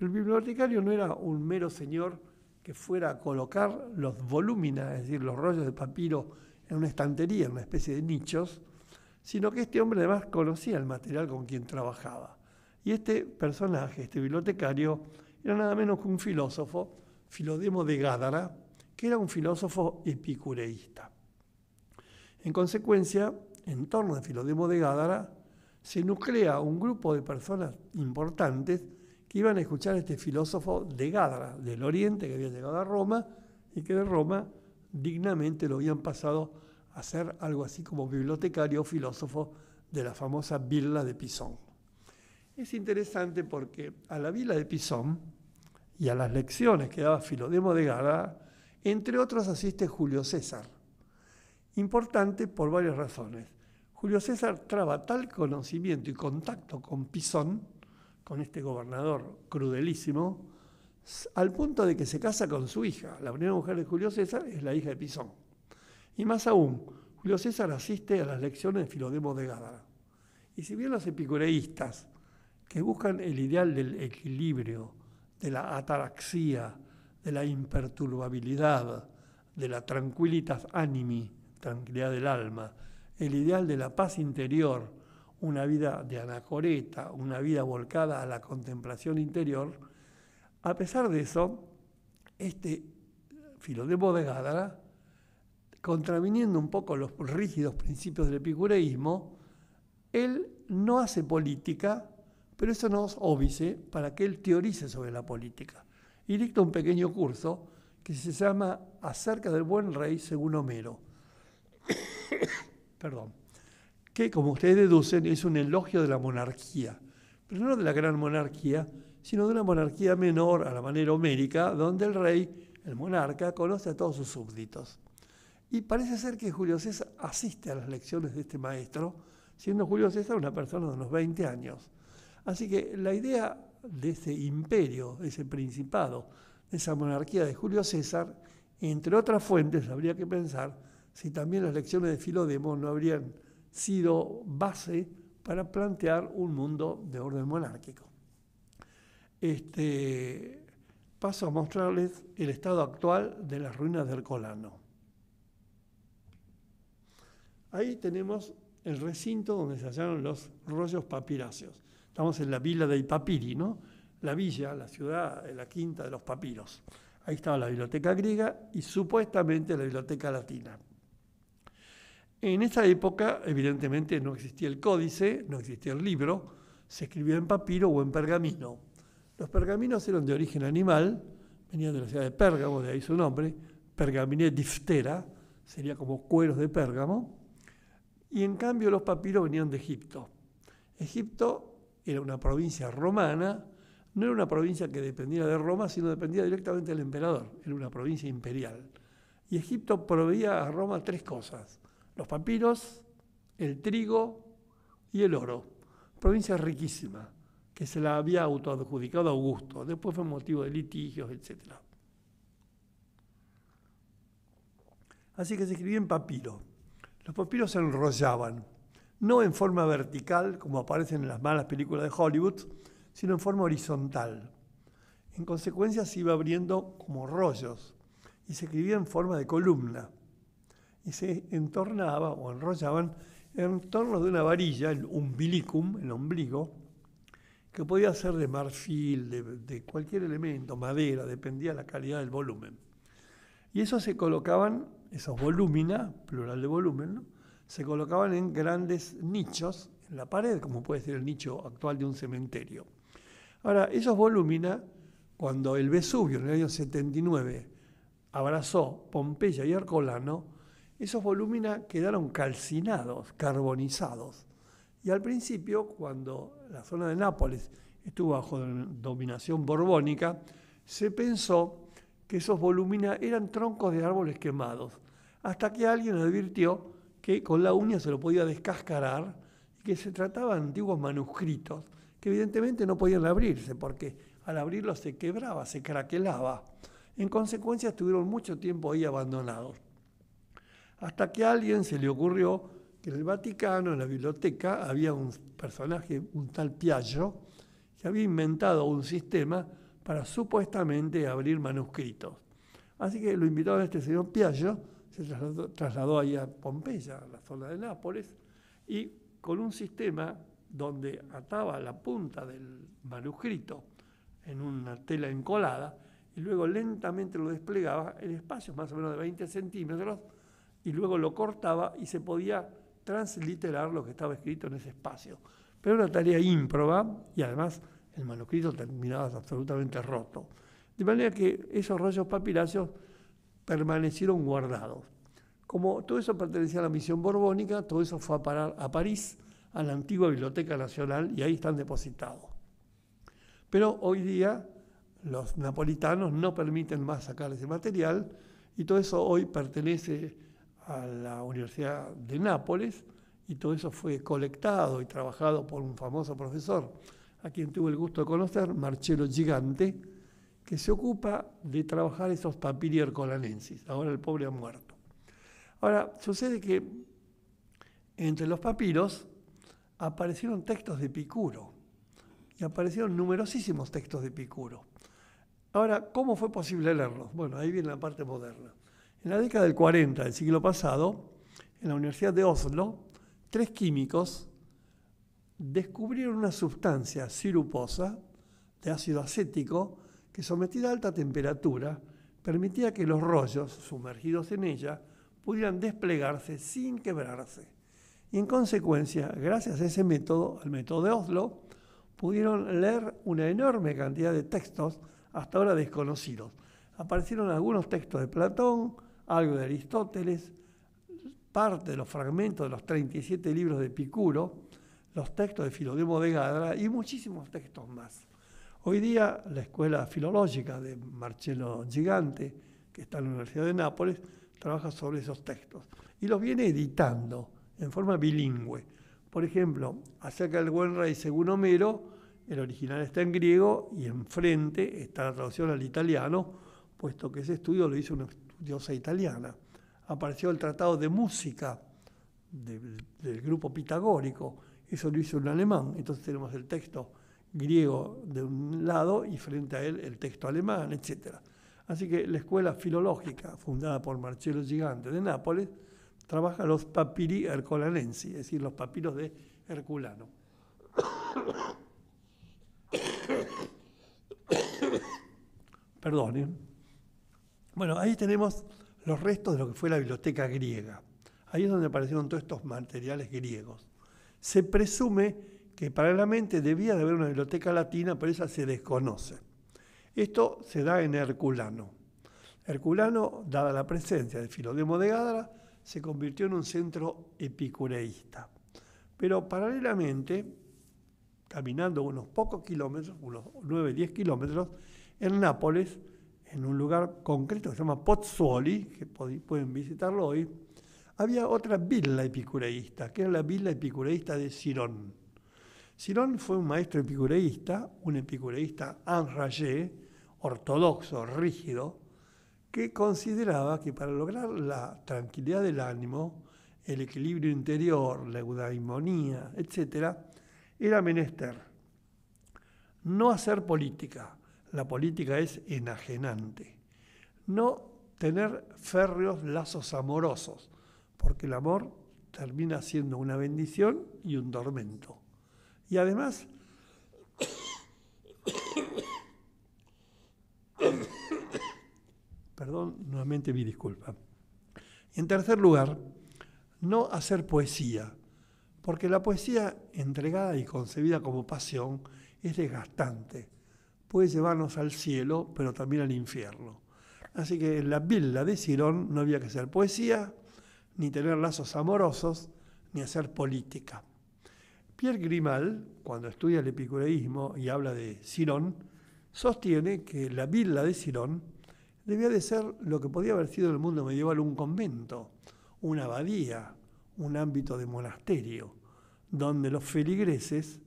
el bibliotecario no era un mero señor que fuera a colocar los volúmenes, es decir, los rollos de papiro en una estantería, en una especie de nichos, sino que este hombre además conocía el material con quien trabajaba. Y este personaje, este bibliotecario, era nada menos que un filósofo, Filodemo de Gádara, que era un filósofo epicureísta. En consecuencia, en torno a Filodemo de Gádara, se nuclea un grupo de personas importantes que iban a escuchar a este filósofo de Gadra, del Oriente, que había llegado a Roma y que de Roma dignamente lo habían pasado a ser algo así como bibliotecario o filósofo de la famosa Villa de Pisón. Es interesante porque a la Villa de Pisón y a las lecciones que daba Filodemo de Gadra, entre otros asiste Julio César. Importante por varias razones. Julio César traba tal conocimiento y contacto con Pisón, con este gobernador crudelísimo, al punto de que se casa con su hija. La primera mujer de Julio César es la hija de Pisón. Y más aún, Julio César asiste a las lecciones de Filodemo de Gádara. Y si bien los epicureístas, que buscan el ideal del equilibrio, de la ataraxia, de la imperturbabilidad, de la tranquilitas animi, tranquilidad del alma, el ideal de la paz interior, una vida de anacoreta, una vida volcada a la contemplación interior, a pesar de eso, este filo de Gádara, contraviniendo un poco los rígidos principios del epicureísmo, él no hace política, pero eso no es óbice para que él teorice sobre la política. Y dicta un pequeño curso que se llama Acerca del buen rey según Homero. Perdón que, como ustedes deducen, es un elogio de la monarquía, pero no de la gran monarquía, sino de una monarquía menor a la manera homérica, donde el rey, el monarca, conoce a todos sus súbditos. Y parece ser que Julio César asiste a las lecciones de este maestro, siendo Julio César una persona de unos 20 años. Así que la idea de ese imperio, de ese principado, de esa monarquía de Julio César, entre otras fuentes habría que pensar si también las lecciones de Filodemo no habrían sido base para plantear un mundo de orden monárquico. Este, paso a mostrarles el estado actual de las ruinas del Colano. Ahí tenemos el recinto donde se hallaron los rollos papiráceos. Estamos en la villa de Papiri, ¿no? La villa, la ciudad, eh, la quinta de los papiros. Ahí estaba la biblioteca griega y supuestamente la biblioteca latina. En esa época, evidentemente, no existía el códice, no existía el libro, se escribía en papiro o en pergamino. Los pergaminos eran de origen animal, venían de la ciudad de Pérgamo, de ahí su nombre, pergamine diftera, sería como cueros de Pérgamo, y en cambio los papiros venían de Egipto. Egipto era una provincia romana, no era una provincia que dependía de Roma, sino dependía directamente del emperador, era una provincia imperial. Y Egipto proveía a Roma tres cosas los papiros, el trigo y el oro. Provincia riquísima, que se la había autoadjudicado Augusto. Después fue motivo de litigios, etc. Así que se escribía en papiro. Los papiros se enrollaban, no en forma vertical, como aparecen en las malas películas de Hollywood, sino en forma horizontal. En consecuencia se iba abriendo como rollos y se escribía en forma de columna y se entornaba o enrollaban en torno de una varilla, el umbilicum, el ombligo, que podía ser de marfil, de, cualquier elemento, madera, dependía de la calidad del volumen. Y eso se colocaban, esos volúmina, plural de volumen, se colocaban en grandes nichos en la pared, como puede ser el nicho actual de un cementerio. Ahora, esos volúmina, cuando el Vesubio en el año 79 abrazó Pompeya y Arcolano, esos volúmenes quedaron calcinados, carbonizados. Y al principio, cuando la zona de Nápoles estuvo bajo dominación borbónica, se pensó que esos volúmenes eran troncos de árboles quemados, hasta que alguien advirtió que con la uña se lo podía descascarar y que se trataba de antiguos manuscritos, que evidentemente no podían abrirse, porque al abrirlos se quebraba, se craquelaba. En consecuencia, estuvieron mucho tiempo ahí abandonados hasta que a alguien se le ocurrió que en el Vaticano, en la biblioteca, había un personaje, un tal Piaggio, que había inventado un sistema para supuestamente abrir manuscritos. Así que lo invitó a este señor Piaggio, se trasladó, trasladó ahí a Pompeya, a la zona de Nápoles, y con un sistema donde ataba la punta del manuscrito en una tela encolada y luego lentamente lo desplegaba en espacios más o menos de 20 centímetros y luego lo cortaba y se podía transliterar lo que estaba escrito en ese espacio. Pero era una tarea ímproba y además el manuscrito terminaba absolutamente roto. De manera que esos rollos papiláceos permanecieron guardados. Como todo eso pertenecía a la misión borbónica, todo eso fue a parar a París, a la antigua Biblioteca Nacional, y ahí están depositados. Pero hoy día los napolitanos no permiten más sacar ese material y todo eso hoy pertenece a la Universidad de Nápoles y todo eso fue colectado y trabajado por un famoso profesor, a quien tuve el gusto de conocer, Marcelo Gigante, que se ocupa de trabajar esos papiri Ahora el pobre ha muerto. Ahora, sucede que entre los papiros aparecieron textos de Picuro y aparecieron numerosísimos textos de Picuro. Ahora, ¿cómo fue posible leerlos? Bueno, ahí viene la parte moderna. En la década del 40 del siglo pasado, en la Universidad de Oslo, tres químicos descubrieron una sustancia siruposa de ácido acético que sometida a alta temperatura permitía que los rollos sumergidos en ella pudieran desplegarse sin quebrarse. Y en consecuencia, gracias a ese método, al método de Oslo, pudieron leer una enorme cantidad de textos hasta ahora desconocidos. Aparecieron algunos textos de Platón, algo de Aristóteles, parte de los fragmentos de los 37 libros de Picuro, los textos de Filodemo de Gadra y muchísimos textos más. Hoy día la escuela filológica de Marcello Gigante, que está en la Universidad de Nápoles, trabaja sobre esos textos y los viene editando en forma bilingüe. Por ejemplo, acerca del buen rey según Homero, el original está en griego y enfrente está la traducción al italiano, puesto que ese estudio lo hizo un diosa italiana. Apareció el Tratado de Música del grupo pitagórico, eso lo hizo un alemán, entonces tenemos el texto griego de un lado y frente a él el texto alemán, etc. Así que la escuela filológica, fundada por Marcello Gigante de Nápoles, trabaja los papiri ercolanensi, es decir, los papiros de Herculano. Perdonen. ¿eh? Bueno, ahí tenemos los restos de lo que fue la biblioteca griega. Ahí es donde aparecieron todos estos materiales griegos. Se presume que paralelamente debía de haber una biblioteca latina, pero esa se desconoce. Esto se da en Herculano. Herculano, dada la presencia de Filodemo de Gádara, se convirtió en un centro epicureísta. Pero paralelamente, caminando unos pocos kilómetros, unos 9, 10 kilómetros, en Nápoles en un lugar concreto que se llama Pozzuoli, que pueden visitarlo hoy, había otra villa epicureísta, que era la villa epicureísta de Sirón. Sirón fue un maestro epicureísta, un epicureísta enragé, ortodoxo, rígido, que consideraba que para lograr la tranquilidad del ánimo, el equilibrio interior, la eudaimonía, etc., era menester no hacer política, la política es enajenante. No tener férreos lazos amorosos, porque el amor termina siendo una bendición y un tormento. Y además, perdón, nuevamente mi disculpa. En tercer lugar, no hacer poesía, porque la poesía entregada y concebida como pasión es desgastante puede llevarnos al cielo, pero también al infierno. Así que en la villa de Cirón no había que hacer poesía, ni tener lazos amorosos, ni hacer política. Pierre Grimal, cuando estudia el epicureísmo y habla de Cirón, sostiene que la villa de Sirón debía de ser lo que podía haber sido en el mundo medieval un convento, una abadía, un ámbito de monasterio, donde los feligreses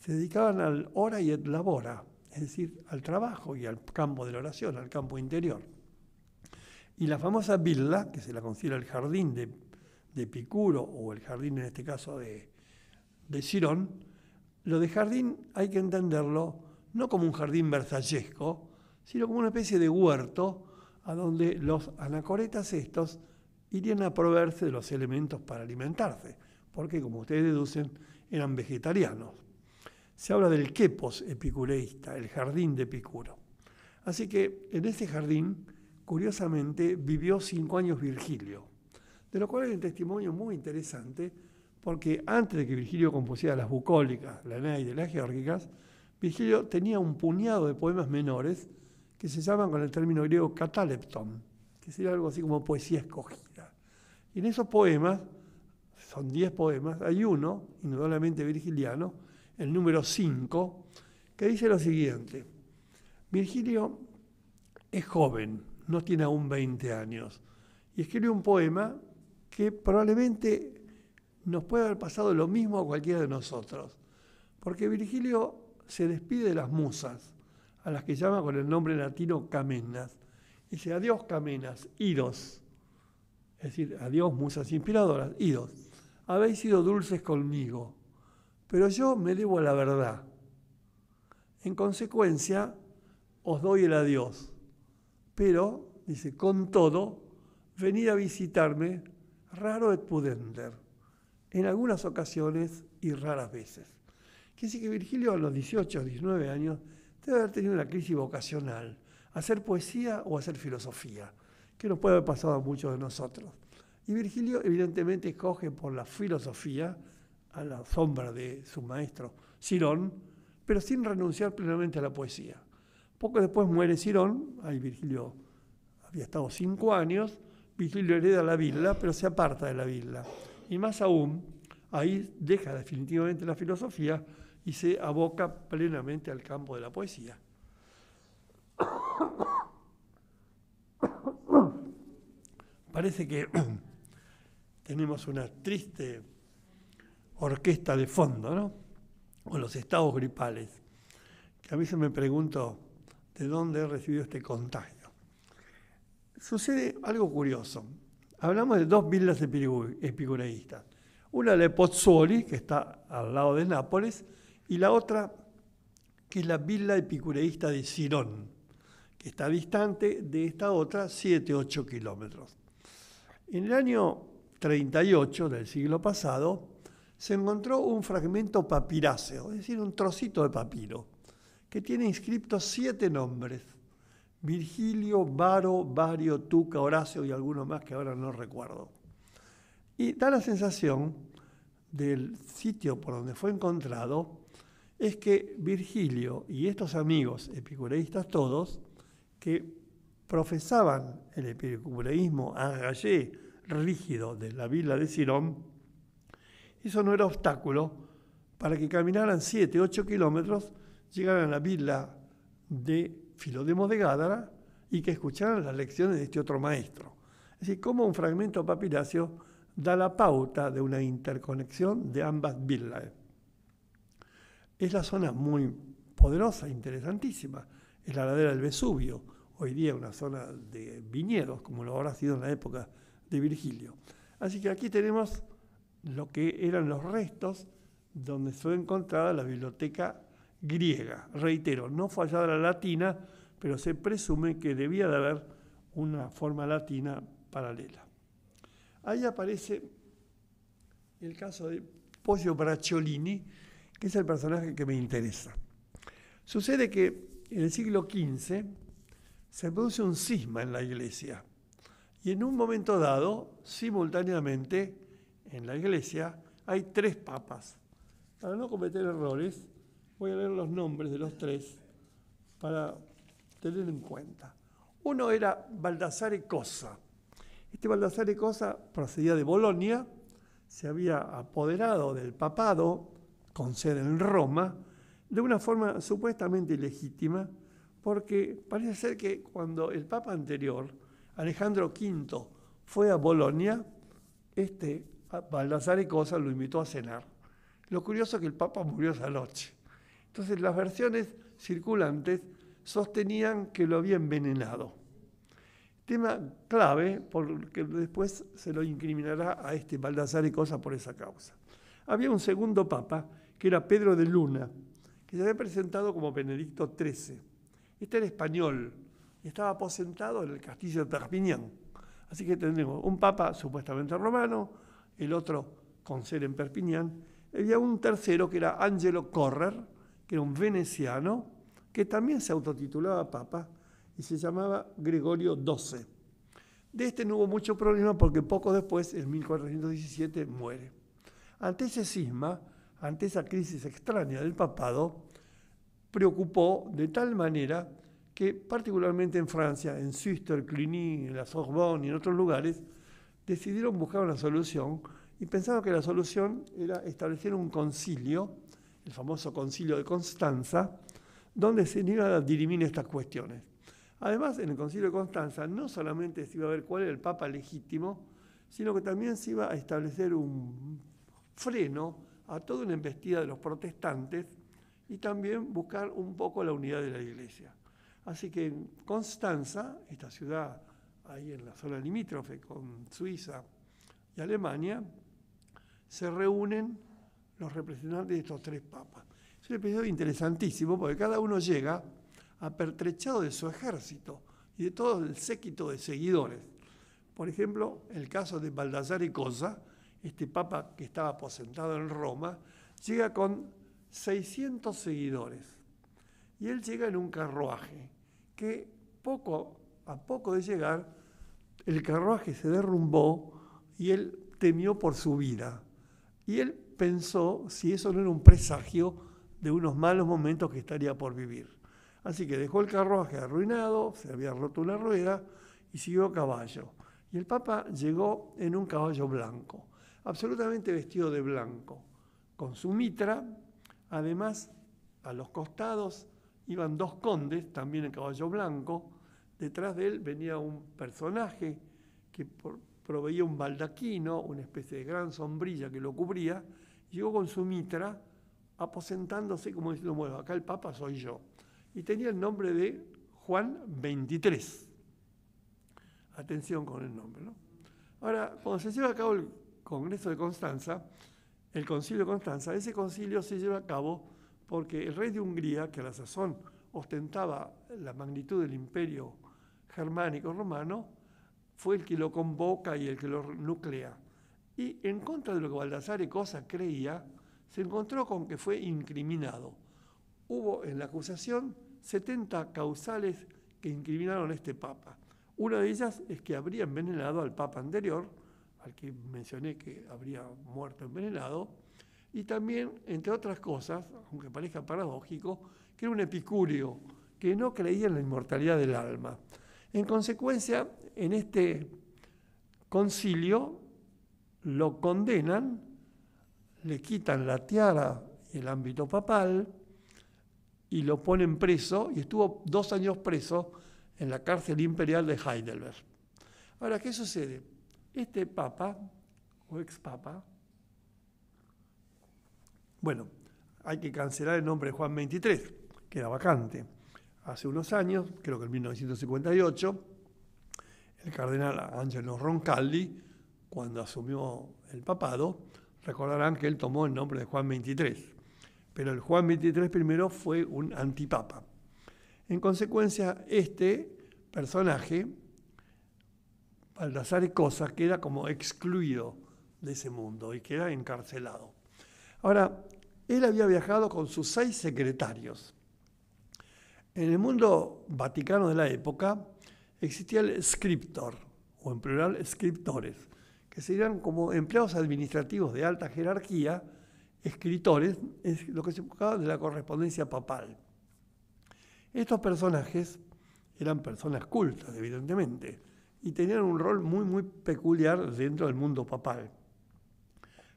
se dedicaban al hora y et labora, es decir, al trabajo y al campo de la oración, al campo interior. Y la famosa villa, que se la considera el jardín de, Picuro o el jardín en este caso de, de lo de jardín hay que entenderlo no como un jardín versallesco, sino como una especie de huerto a donde los anacoretas estos irían a proveerse de los elementos para alimentarse, porque como ustedes deducen, eran vegetarianos se habla del quepos epicureísta, el jardín de Epicuro. Así que en este jardín, curiosamente, vivió cinco años Virgilio, de lo cual es un testimonio muy interesante, porque antes de que Virgilio compusiera las bucólicas, la Eneida y las geórgicas, Virgilio tenía un puñado de poemas menores que se llaman con el término griego catalepton, que sería algo así como poesía escogida. Y en esos poemas, son diez poemas, hay uno, indudablemente virgiliano, el número 5, que dice lo siguiente. Virgilio es joven, no tiene aún 20 años, y escribe un poema que probablemente nos puede haber pasado lo mismo a cualquiera de nosotros, porque Virgilio se despide de las musas, a las que llama con el nombre latino Camenas. Dice, adiós Camenas, idos. Es decir, adiós musas inspiradoras, idos. Habéis sido dulces conmigo, pero yo me debo a la verdad. En consecuencia, os doy el adiós. Pero, dice, con todo, venid a visitarme, raro et pudender, en algunas ocasiones y raras veces. Quiere decir que Virgilio a los 18 19 años debe haber tenido una crisis vocacional, hacer poesía o hacer filosofía, que nos puede haber pasado a muchos de nosotros. Y Virgilio evidentemente escoge por la filosofía, a la sombra de su maestro Cirón, pero sin renunciar plenamente a la poesía. Poco después muere Cirón, ahí Virgilio había estado cinco años, Virgilio hereda la villa, pero se aparta de la villa. Y más aún, ahí deja definitivamente la filosofía y se aboca plenamente al campo de la poesía. Parece que tenemos una triste orquesta de fondo, ¿no? O los estados gripales. Que a veces me pregunto de dónde he recibido este contagio. Sucede algo curioso. Hablamos de dos villas epicureístas. Una de Pozzuoli, que está al lado de Nápoles, y la otra, que es la villa epicureísta de Cirón, que está distante de esta otra 7-8 kilómetros. En el año 38 del siglo pasado, se encontró un fragmento papiráceo, es decir, un trocito de papiro, que tiene inscritos siete nombres. Virgilio, Varo, Vario, Tuca, Horacio y alguno más que ahora no recuerdo. Y da la sensación del sitio por donde fue encontrado es que Virgilio y estos amigos epicureístas todos, que profesaban el epicureísmo gallé rígido de la villa de Sirón, eso no era obstáculo para que caminaran 7, 8 kilómetros, llegaran a la villa de Filodemo de Gádara y que escucharan las lecciones de este otro maestro. Es decir, como un fragmento papilacio da la pauta de una interconexión de ambas villas. Es la zona muy poderosa, interesantísima. Es la ladera del Vesubio, hoy día una zona de viñedos, como lo habrá sido en la época de Virgilio. Así que aquí tenemos lo que eran los restos donde fue encontrada la biblioteca griega. Reitero, no fue hallada la latina, pero se presume que debía de haber una forma latina paralela. Ahí aparece el caso de Pollo Bracciolini, que es el personaje que me interesa. Sucede que en el siglo XV se produce un cisma en la iglesia y en un momento dado, simultáneamente, en la iglesia, hay tres papas. Para no cometer errores, voy a leer los nombres de los tres para tener en cuenta. Uno era Baldassare Cosa. Este Baldassare Cosa procedía de Bolonia, se había apoderado del papado, con sede en Roma, de una forma supuestamente ilegítima, porque parece ser que cuando el papa anterior, Alejandro V, fue a Bolonia, este Baldassar y Cosa lo invitó a cenar. Lo curioso es que el Papa murió esa noche. Entonces las versiones circulantes sostenían que lo había envenenado. Tema clave porque después se lo incriminará a este Baldassar y Cosa por esa causa. Había un segundo Papa que era Pedro de Luna, que se había presentado como Benedicto XIII. Este era español y estaba aposentado en el castillo de Perpignan. Así que tenemos un papa supuestamente romano, el otro con sede en Perpiñán, había un tercero que era Angelo Correr, que era un veneciano, que también se autotitulaba Papa y se llamaba Gregorio XII. De este no hubo mucho problema porque poco después, en 1417, muere. Ante ese cisma, ante esa crisis extraña del papado, preocupó de tal manera que particularmente en Francia, en Suster, Cluny, en la Sorbonne y en otros lugares, decidieron buscar una solución y pensaron que la solución era establecer un concilio, el famoso concilio de Constanza, donde se iban a dirimir estas cuestiones. Además, en el concilio de Constanza no solamente se iba a ver cuál era el papa legítimo, sino que también se iba a establecer un freno a toda una embestida de los protestantes y también buscar un poco la unidad de la iglesia. Así que Constanza, esta ciudad ahí en la zona limítrofe con Suiza y Alemania, se reúnen los representantes de estos tres papas. Es un episodio interesantísimo porque cada uno llega apertrechado de su ejército y de todo el séquito de seguidores. Por ejemplo, el caso de Baldassare Cosa, este papa que estaba aposentado en Roma, llega con 600 seguidores. Y él llega en un carruaje que poco a poco de llegar el carruaje se derrumbó y él temió por su vida. Y él pensó si eso no era un presagio de unos malos momentos que estaría por vivir. Así que dejó el carruaje arruinado, se había roto una rueda y siguió a caballo. Y el Papa llegó en un caballo blanco, absolutamente vestido de blanco, con su mitra. Además, a los costados iban dos condes, también en caballo blanco, Detrás de él venía un personaje que proveía un baldaquino, una especie de gran sombrilla que lo cubría, llegó con su mitra, aposentándose como diciendo, bueno, acá el Papa soy yo. Y tenía el nombre de Juan XXIII. Atención con el nombre. ¿no? Ahora, cuando se lleva a cabo el Congreso de Constanza, el Concilio de Constanza, ese concilio se lleva a cabo porque el rey de Hungría, que a la sazón ostentaba la magnitud del imperio germánico romano, fue el que lo convoca y el que lo nuclea. Y en contra de lo que Baldassare Cosa creía, se encontró con que fue incriminado. Hubo en la acusación 70 causales que incriminaron a este papa. Una de ellas es que habría envenenado al papa anterior, al que mencioné que habría muerto envenenado, y también, entre otras cosas, aunque parezca paradójico, que era un epicúreo que no creía en la inmortalidad del alma. En consecuencia, en este concilio lo condenan, le quitan la tiara y el ámbito papal y lo ponen preso y estuvo dos años preso en la cárcel imperial de Heidelberg. Ahora, ¿qué sucede? Este papa o ex papa, bueno, hay que cancelar el nombre de Juan 23, queda vacante hace unos años, creo que en 1958, el cardenal Angelo Roncalli, cuando asumió el papado, recordarán que él tomó el nombre de Juan XXIII. Pero el Juan XXIII primero fue un antipapa. En consecuencia, este personaje, Baldassare Cosa, queda como excluido de ese mundo y queda encarcelado. Ahora, él había viajado con sus seis secretarios en el mundo vaticano de la época existía el scriptor, o en plural scriptores, que serían como empleados administrativos de alta jerarquía, escritores, lo que se buscaba de la correspondencia papal. Estos personajes eran personas cultas, evidentemente, y tenían un rol muy, muy peculiar dentro del mundo papal.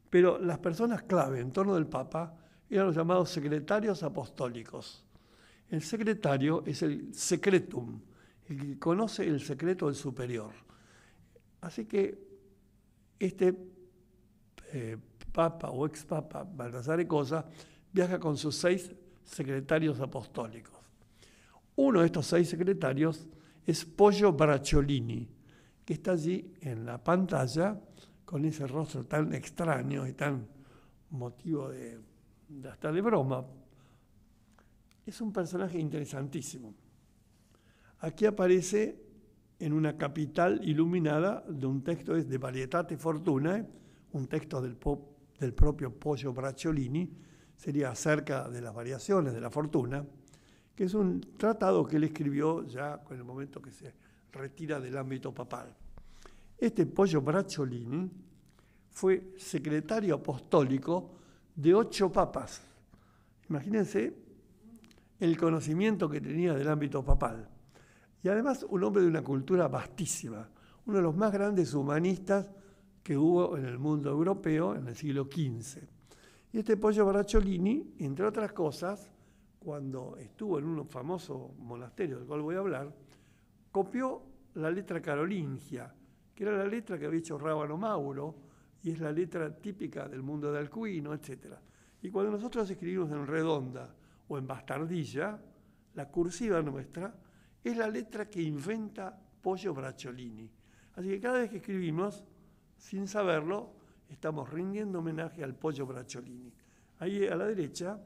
Pero las personas clave en torno del Papa eran los llamados secretarios apostólicos. El secretario es el secretum, el que conoce el secreto del superior. Así que este eh, papa o ex papa, de Cosa, viaja con sus seis secretarios apostólicos. Uno de estos seis secretarios es Pollo Bracciolini, que está allí en la pantalla con ese rostro tan extraño y tan motivo de, de hasta de broma, es un personaje interesantísimo. Aquí aparece en una capital iluminada de un texto de Varietate Fortuna, un texto del, del propio Pollo Bracciolini, sería acerca de las variaciones de la fortuna, que es un tratado que él escribió ya con el momento que se retira del ámbito papal. Este Pollo Bracciolini fue secretario apostólico de ocho papas. Imagínense el conocimiento que tenía del ámbito papal. Y además un hombre de una cultura vastísima, uno de los más grandes humanistas que hubo en el mundo europeo en el siglo XV. Y este Pollo Baracciolini, entre otras cosas, cuando estuvo en un famoso monasterio del cual voy a hablar, copió la letra carolingia, que era la letra que había hecho Rábano Mauro, y es la letra típica del mundo de Alcuino, etc. Y cuando nosotros escribimos en redonda o en Bastardilla, la cursiva nuestra, es la letra que inventa Pollo Bracciolini. Así que cada vez que escribimos, sin saberlo, estamos rindiendo homenaje al Pollo Bracciolini. Ahí a la derecha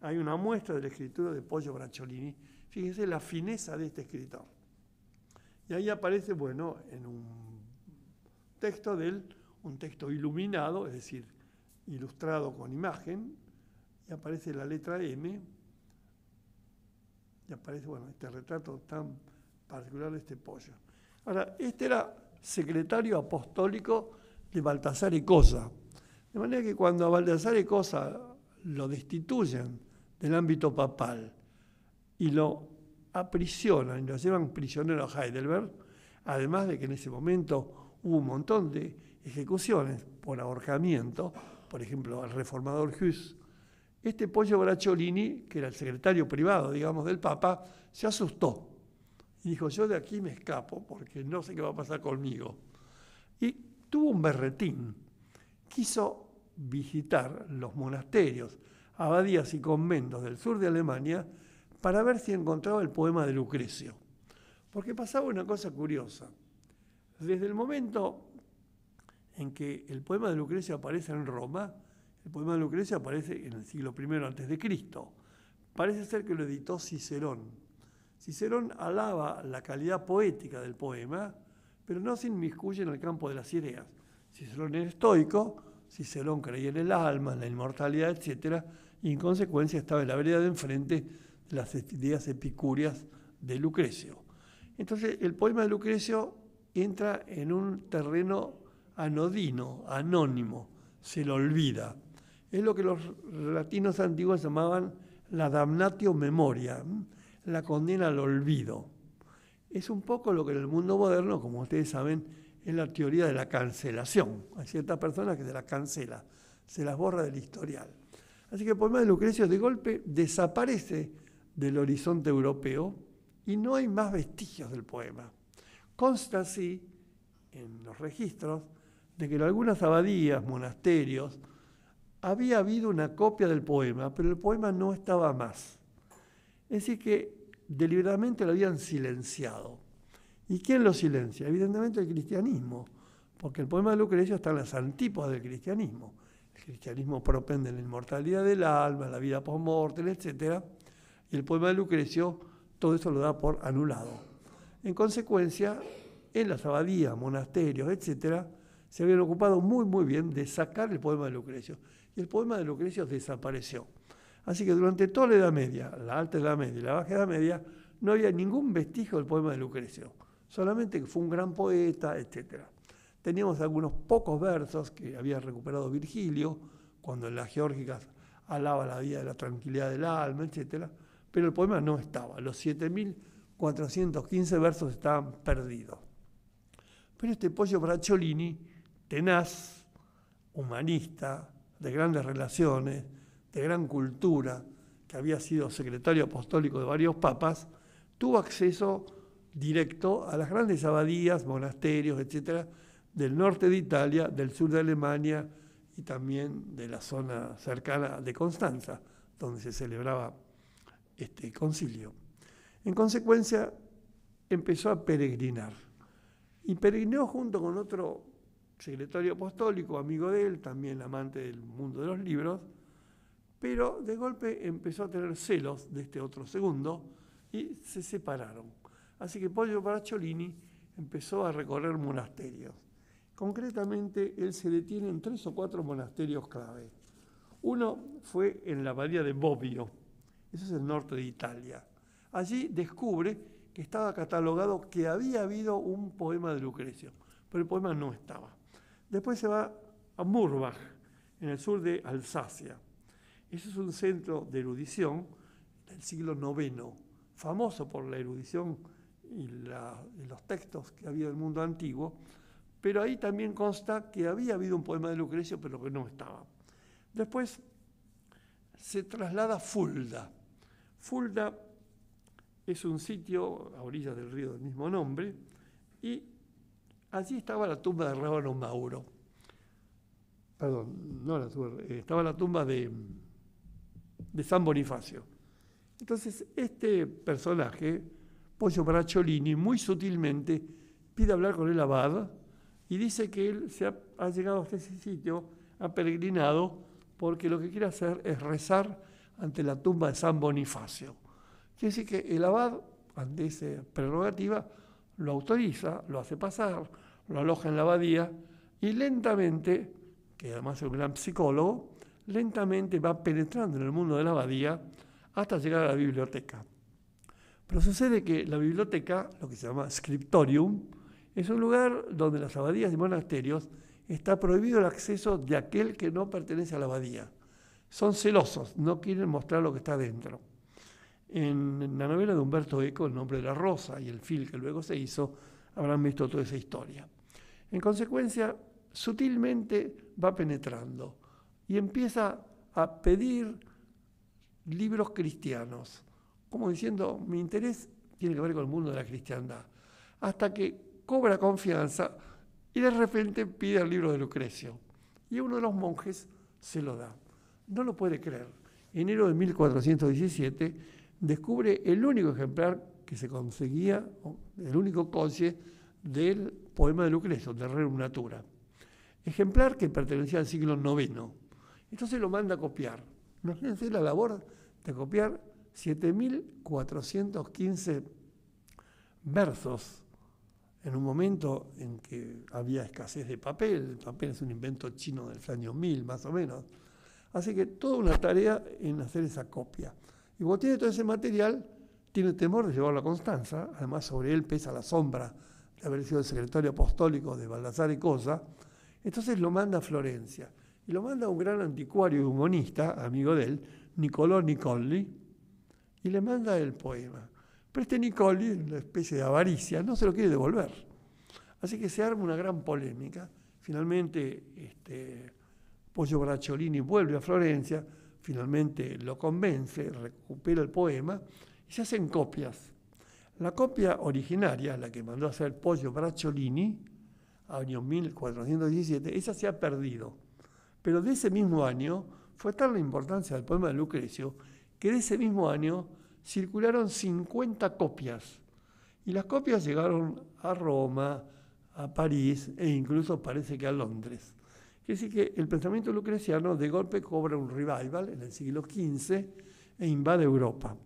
hay una muestra de la escritura de Pollo Bracciolini. Fíjese la fineza de este escritor. Y ahí aparece, bueno, en un texto de él, un texto iluminado, es decir, ilustrado con imagen, y aparece la letra M, y aparece, bueno, este retrato tan particular de este pollo. Ahora, este era secretario apostólico de Baltasar Cosa, De manera que cuando a Baltasar Cosa lo destituyen del ámbito papal y lo aprisionan y lo llevan prisionero a Heidelberg, además de que en ese momento hubo un montón de ejecuciones por ahorcamiento, por ejemplo, al reformador Hughes este Pollo Bracciolini, que era el secretario privado, digamos, del Papa, se asustó y dijo, yo de aquí me escapo porque no sé qué va a pasar conmigo. Y tuvo un berretín. Quiso visitar los monasterios, abadías y conventos del sur de Alemania para ver si encontraba el poema de Lucrecio. Porque pasaba una cosa curiosa. Desde el momento en que el poema de Lucrecio aparece en Roma, el poema de Lucrecio aparece en el siglo I antes de Cristo. Parece ser que lo editó Cicerón. Cicerón alaba la calidad poética del poema, pero no se inmiscuye en el campo de las ideas. Cicerón era estoico, Cicerón creía en el alma, en la inmortalidad, etc. Y en consecuencia estaba en la vereda de enfrente de las ideas epicúreas de Lucrecio. Entonces el poema de Lucrecio entra en un terreno anodino, anónimo, se lo olvida. Es lo que los latinos antiguos llamaban la damnatio memoria, la condena al olvido. Es un poco lo que en el mundo moderno, como ustedes saben, es la teoría de la cancelación. Hay ciertas personas que se las cancela, se las borra del historial. Así que el poema de Lucrecio de golpe desaparece del horizonte europeo y no hay más vestigios del poema. Consta así en los registros de que en algunas abadías, monasterios, había habido una copia del poema, pero el poema no estaba más. Es decir, que deliberadamente lo habían silenciado. ¿Y quién lo silencia? Evidentemente el cristianismo, porque el poema de Lucrecio está en las antípodas del cristianismo. El cristianismo propende la inmortalidad del alma, la vida post morte, etc. Y el poema de Lucrecio todo eso lo da por anulado. En consecuencia, en las abadías, monasterios, etc., se habían ocupado muy, muy bien de sacar el poema de Lucrecio y el poema de Lucrecio desapareció. Así que durante toda la Edad Media, la Alta Edad Media y la Baja Edad Media, no había ningún vestigio del poema de Lucrecio, solamente que fue un gran poeta, etc. Teníamos algunos pocos versos que había recuperado Virgilio, cuando en las Geórgicas alaba la vida de la tranquilidad del alma, etc. Pero el poema no estaba, los 7.415 versos estaban perdidos. Pero este Pollo Bracciolini, tenaz, humanista, de grandes relaciones, de gran cultura, que había sido secretario apostólico de varios papas, tuvo acceso directo a las grandes abadías, monasterios, etcétera, del norte de Italia, del sur de Alemania y también de la zona cercana de Constanza, donde se celebraba este concilio. En consecuencia, empezó a peregrinar y peregrinó junto con otro secretario apostólico, amigo de él, también amante del mundo de los libros, pero de golpe empezó a tener celos de este otro segundo y se separaron. Así que Poggio Paracciolini empezó a recorrer monasterios. Concretamente, él se detiene en tres o cuatro monasterios clave. Uno fue en la bahía de Bobbio, Ese es el norte de Italia. Allí descubre que estaba catalogado que había habido un poema de Lucrecio, pero el poema no estaba. Después se va a Murbach, en el sur de Alsacia. Ese es un centro de erudición del siglo IX, famoso por la erudición y, los textos que había del mundo antiguo, pero ahí también consta que había habido un poema de Lucrecio, pero que no estaba. Después se traslada a Fulda. Fulda es un sitio a orillas del río del mismo nombre y Allí estaba la tumba de Rábano Mauro. Perdón, no la tumba, eh, estaba la tumba de, San Bonifacio. Entonces, este personaje, Pollo Bracciolini, muy sutilmente pide hablar con el abad y dice que él se ha, llegado a ese sitio, ha peregrinado, porque lo que quiere hacer es rezar ante la tumba de San Bonifacio. Quiere decir que el abad, ante esa prerrogativa, lo autoriza, lo hace pasar, lo aloja en la abadía y lentamente, que además es un gran psicólogo, lentamente va penetrando en el mundo de la abadía hasta llegar a la biblioteca. Pero sucede que la biblioteca, lo que se llama scriptorium, es un lugar donde las abadías y monasterios está prohibido el acceso de aquel que no pertenece a la abadía. Son celosos, no quieren mostrar lo que está dentro. En la novela de Humberto Eco, El nombre de la rosa y el film que luego se hizo, habrán visto toda esa historia. En consecuencia, sutilmente va penetrando y empieza a pedir libros cristianos, como diciendo, mi interés tiene que ver con el mundo de la cristiandad, hasta que cobra confianza y de repente pide el libro de Lucrecio. Y uno de los monjes se lo da. No lo puede creer. Enero de 1417 descubre el único ejemplar que se conseguía, el único coche del poema de Lucrecio, de Rerum Natura. Ejemplar que pertenecía al siglo IX. Entonces lo manda a copiar. hacer la labor de copiar 7.415 versos en un momento en que había escasez de papel. El papel es un invento chino del año 1000, más o menos. Así que toda una tarea en hacer esa copia. Y cuando tiene todo ese material, tiene temor de llevarlo a Constanza, además sobre él pesa la sombra de haber sido el secretario apostólico de Baldassare Cosa, entonces lo manda a Florencia. Y lo manda a un gran anticuario y humanista, amigo de él, Nicolò Nicolli, y le manda el poema. Pero este Nicolli, una especie de avaricia, no se lo quiere devolver. Así que se arma una gran polémica. Finalmente, este, Pollo Bracciolini vuelve a Florencia, finalmente lo convence, recupera el poema y se hacen copias. La copia originaria, la que mandó a hacer Pollo Bracciolini, año 1417, esa se ha perdido. Pero de ese mismo año fue tal la importancia del poema de Lucrecio que de ese mismo año circularon 50 copias. Y las copias llegaron a Roma, a París e incluso parece que a Londres. Quiere decir que el pensamiento lucreciano de golpe cobra un revival en el siglo XV e invade Europa.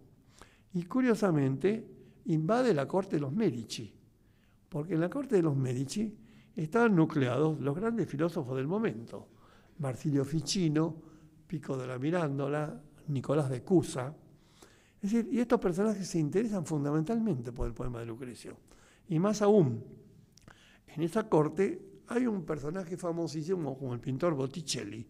Y curiosamente, invade la corte de los Medici, porque en la corte de los Medici estaban nucleados los grandes filósofos del momento, Marsilio Ficino, Pico de la Mirándola, Nicolás de Cusa. Es decir, y estos personajes se interesan fundamentalmente por el poema de Lucrecio. Y más aún, en esa corte hay un personaje famosísimo como el pintor Botticelli.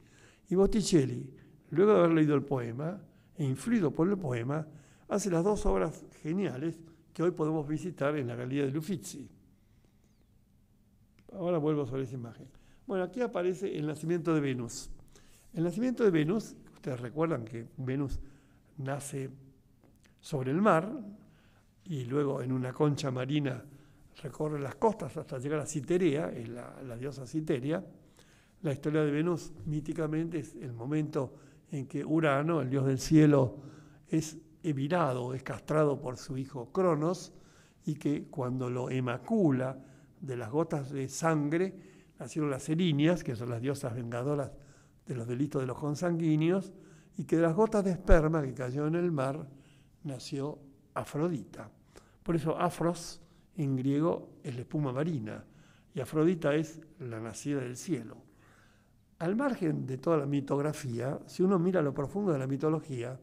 Y Botticelli, luego de haber leído el poema, e influido por el poema, hace las dos obras geniales que hoy podemos visitar en la Galería de Uffizi. Ahora vuelvo sobre esa imagen. Bueno, aquí aparece el nacimiento de Venus. El nacimiento de Venus, ustedes recuerdan que Venus nace sobre el mar y luego en una concha marina recorre las costas hasta llegar a Citerea, es la, diosa Citeria. La historia de Venus míticamente es el momento en que Urano, el dios del cielo, es evirado, es castrado por su hijo Cronos, y que cuando lo emacula de las gotas de sangre, nacieron las erinias, que son las diosas vengadoras de los delitos de los consanguíneos, y que de las gotas de esperma que cayó en el mar nació Afrodita. Por eso Afros en griego es la espuma marina, y Afrodita es la nacida del cielo. Al margen de toda la mitografía, si uno mira lo profundo de la mitología,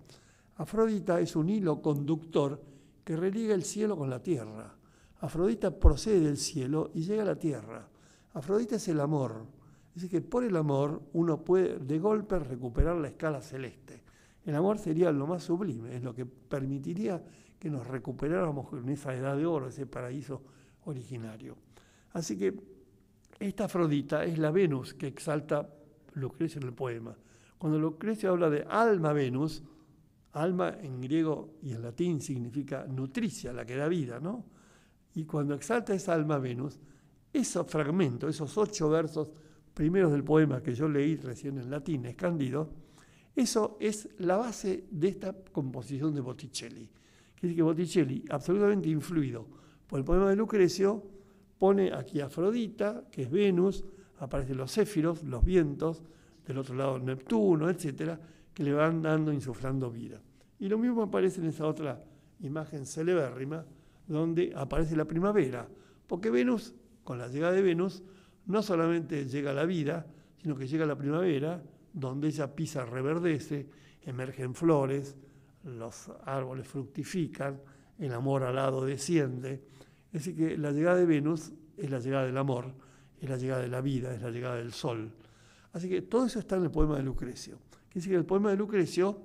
Afrodita es un hilo conductor que religa el cielo con la tierra. Afrodita procede del cielo y llega a la tierra. Afrodita es el amor. decir que por el amor uno puede de golpe recuperar la escala celeste. El amor sería lo más sublime, es lo que permitiría que nos recuperáramos en esa edad de oro, ese paraíso originario. Así que esta Afrodita es la Venus que exalta Lucrecio en el poema. Cuando Lucrecio habla de alma Venus, alma en griego y en latín significa nutricia, la que da vida, ¿no? Y cuando exalta esa alma Venus, esos fragmentos, esos ocho versos primeros del poema que yo leí recién en latín, escándido eso es la base de esta composición de Botticelli. Quiere que Botticelli, absolutamente influido por el poema de Lucrecio, pone aquí a Afrodita, que es Venus, aparecen los céfiros, los vientos, del otro lado Neptuno, etcétera, que le van dando, insuflando vida. Y lo mismo aparece en esa otra imagen celebérrima, donde aparece la primavera, porque Venus, con la llegada de Venus, no solamente llega a la vida, sino que llega la primavera, donde ella pisa, reverdece, emergen flores, los árboles fructifican, el amor alado desciende. Es decir, que la llegada de Venus es la llegada del amor, es la llegada de la vida, es la llegada del sol. Así que todo eso está en el poema de Lucrecio. Quiere decir que el poema de Lucrecio,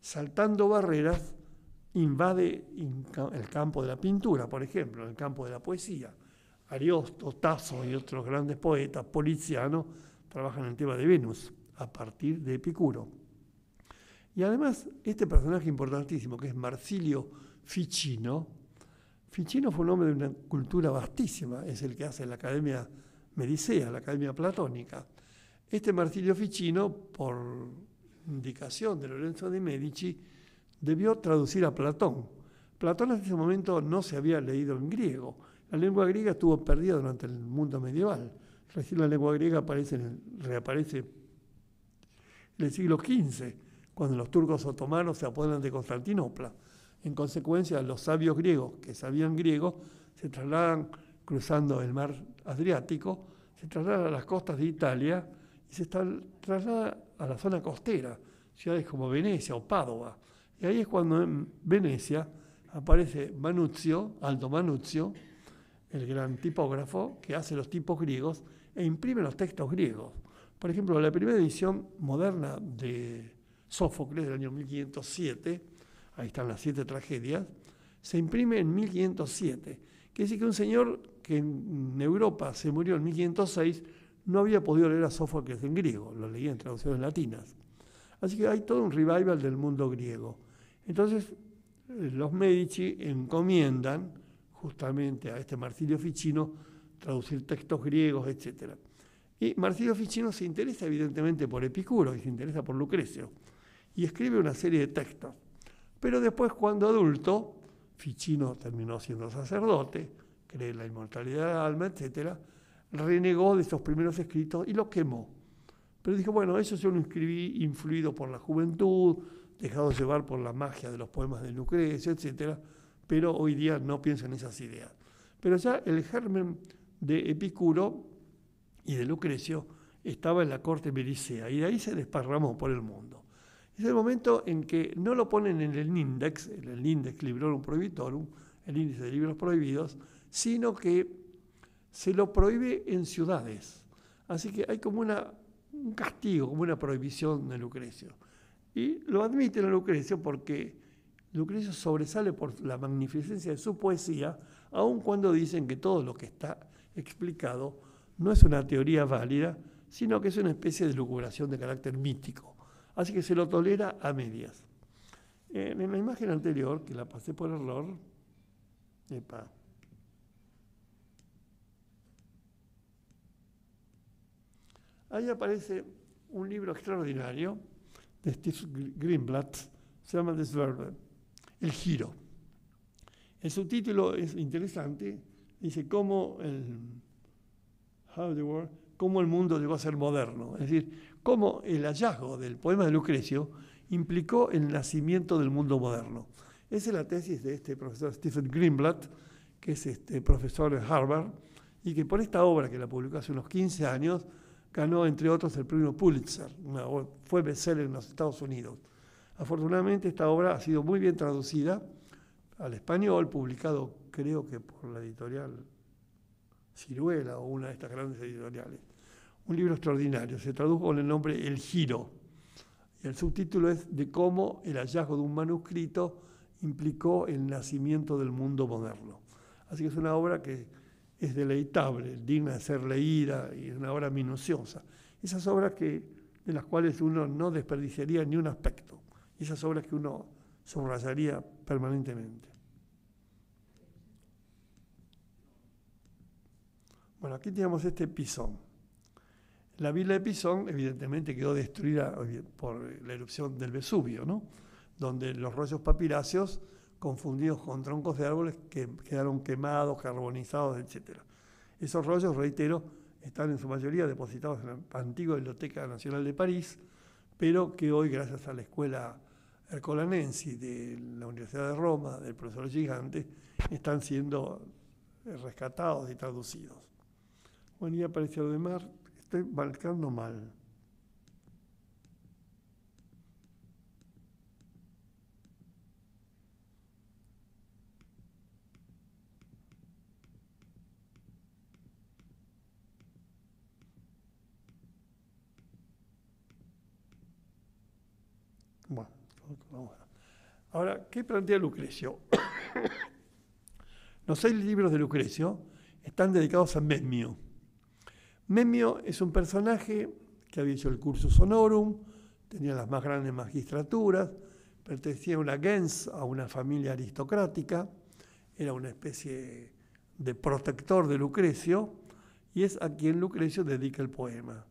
saltando barreras, invade el campo de la pintura, por ejemplo, el campo de la poesía. Ariosto, Tasso y otros grandes poetas Poliziano, trabajan el tema de Venus a partir de Epicuro. Y además, este personaje importantísimo, que es Marsilio Ficino, Ficino fue un hombre de una cultura vastísima, es el que hace la Academia Medicea, la Academia Platónica. Este Marsilio Ficino, por indicación de Lorenzo de Medici, debió traducir a Platón. Platón en ese momento no se había leído en griego. La lengua griega estuvo perdida durante el mundo medieval. Recién la lengua griega aparece reaparece en el siglo XV cuando los turcos otomanos se apoderan de Constantinopla. En consecuencia, los sabios griegos que sabían griego se trasladan cruzando el mar Adriático, se trasladan a las costas de Italia y se trasladan a la zona costera, ciudades como Venecia o Padua. Y ahí es cuando en Venecia aparece Manuzio, Aldo Manuzio, el gran tipógrafo que hace los tipos griegos e imprime los textos griegos. Por ejemplo, la primera edición moderna de Sófocles del año 1507, ahí están las siete tragedias, se imprime en 1507. Quiere decir que un señor que en Europa se murió en 1506 no había podido leer a Sófocles en griego, lo leía en traducciones latinas. Así que hay todo un revival del mundo griego. Entonces, eh, los Medici encomiendan justamente a este Marsilio Ficino traducir textos griegos, etc. Y Marsilio Ficino se interesa evidentemente por Epicuro y se interesa por Lucrecio y escribe una serie de textos. Pero después, cuando adulto, Ficino terminó siendo sacerdote, cree la inmortalidad del alma, etc., renegó de esos primeros escritos y los quemó. Pero dijo, bueno, eso yo lo escribí influido por la juventud, dejado llevar por la magia de los poemas de Lucrecio, etc., pero hoy día no pienso en esas ideas. Pero ya el germen de Epicuro y de Lucrecio estaba en la corte milicia y de ahí se desparramó por el mundo es el momento en que no lo ponen en el index, en el index librorum prohibitorum, el índice de libros prohibidos, sino que se lo prohíbe en ciudades. Así que hay como un castigo, como una prohibición de Lucrecio. Y lo admiten a Lucrecio porque Lucrecio sobresale por la magnificencia de su poesía, aun cuando dicen que todo lo que está explicado no es una teoría válida, sino que es una especie de lucubración de carácter mítico así que se lo tolera a medias. Eh, en la imagen anterior, que la pasé por error, ahí aparece un libro extraordinario de Steve Greenblatt, se llama Swerve, El Giro. El subtítulo es interesante, dice cómo el, cómo el mundo llegó a ser moderno, es decir, cómo el hallazgo del poema de Lucrecio implicó el nacimiento del mundo moderno. Esa es la tesis de este profesor Stephen Greenblatt, que es este profesor de Harvard, y que por esta obra, que la publicó hace unos 15 años, ganó, entre otros, el premio Pulitzer, fue bestseller en los Estados Unidos. Afortunadamente, esta obra ha sido muy bien traducida al español, publicado creo que por la editorial Ciruela o una de estas grandes editoriales. Un libro extraordinario, se tradujo con el nombre El Giro. Y el subtítulo es de cómo el hallazgo de un manuscrito implicó el nacimiento del mundo moderno. Así que es una obra que es deleitable, digna de ser leída y es una obra minuciosa. Esas obras que, de las cuales uno no desperdiciaría ni un aspecto. Esas obras que uno subrayaría permanentemente. Bueno, aquí tenemos este pisón. La villa de Pisón, evidentemente, quedó destruida eh, por la erupción del Vesubio, ¿no? donde los rollos papiráceos, confundidos con troncos de árboles, que quedaron quemados, carbonizados, etc. Esos rollos, reitero, están en su mayoría depositados en la antigua Biblioteca Nacional de París, pero que hoy, gracias a la escuela Ercolanensi de la Universidad de Roma, del profesor Gigante, están siendo eh, rescatados y traducidos. Bueno, y apareció lo de Mar estoy marcando mal. Bueno, vamos a... Ahora, ¿qué plantea Lucrecio? Los seis libros de Lucrecio están dedicados a Mesmio. Memio es un personaje que había hecho el cursus honorum, tenía las más grandes magistraturas, pertenecía a una gens, a una familia aristocrática, era una especie de protector de Lucrecio, y es a quien Lucrecio dedica el poema.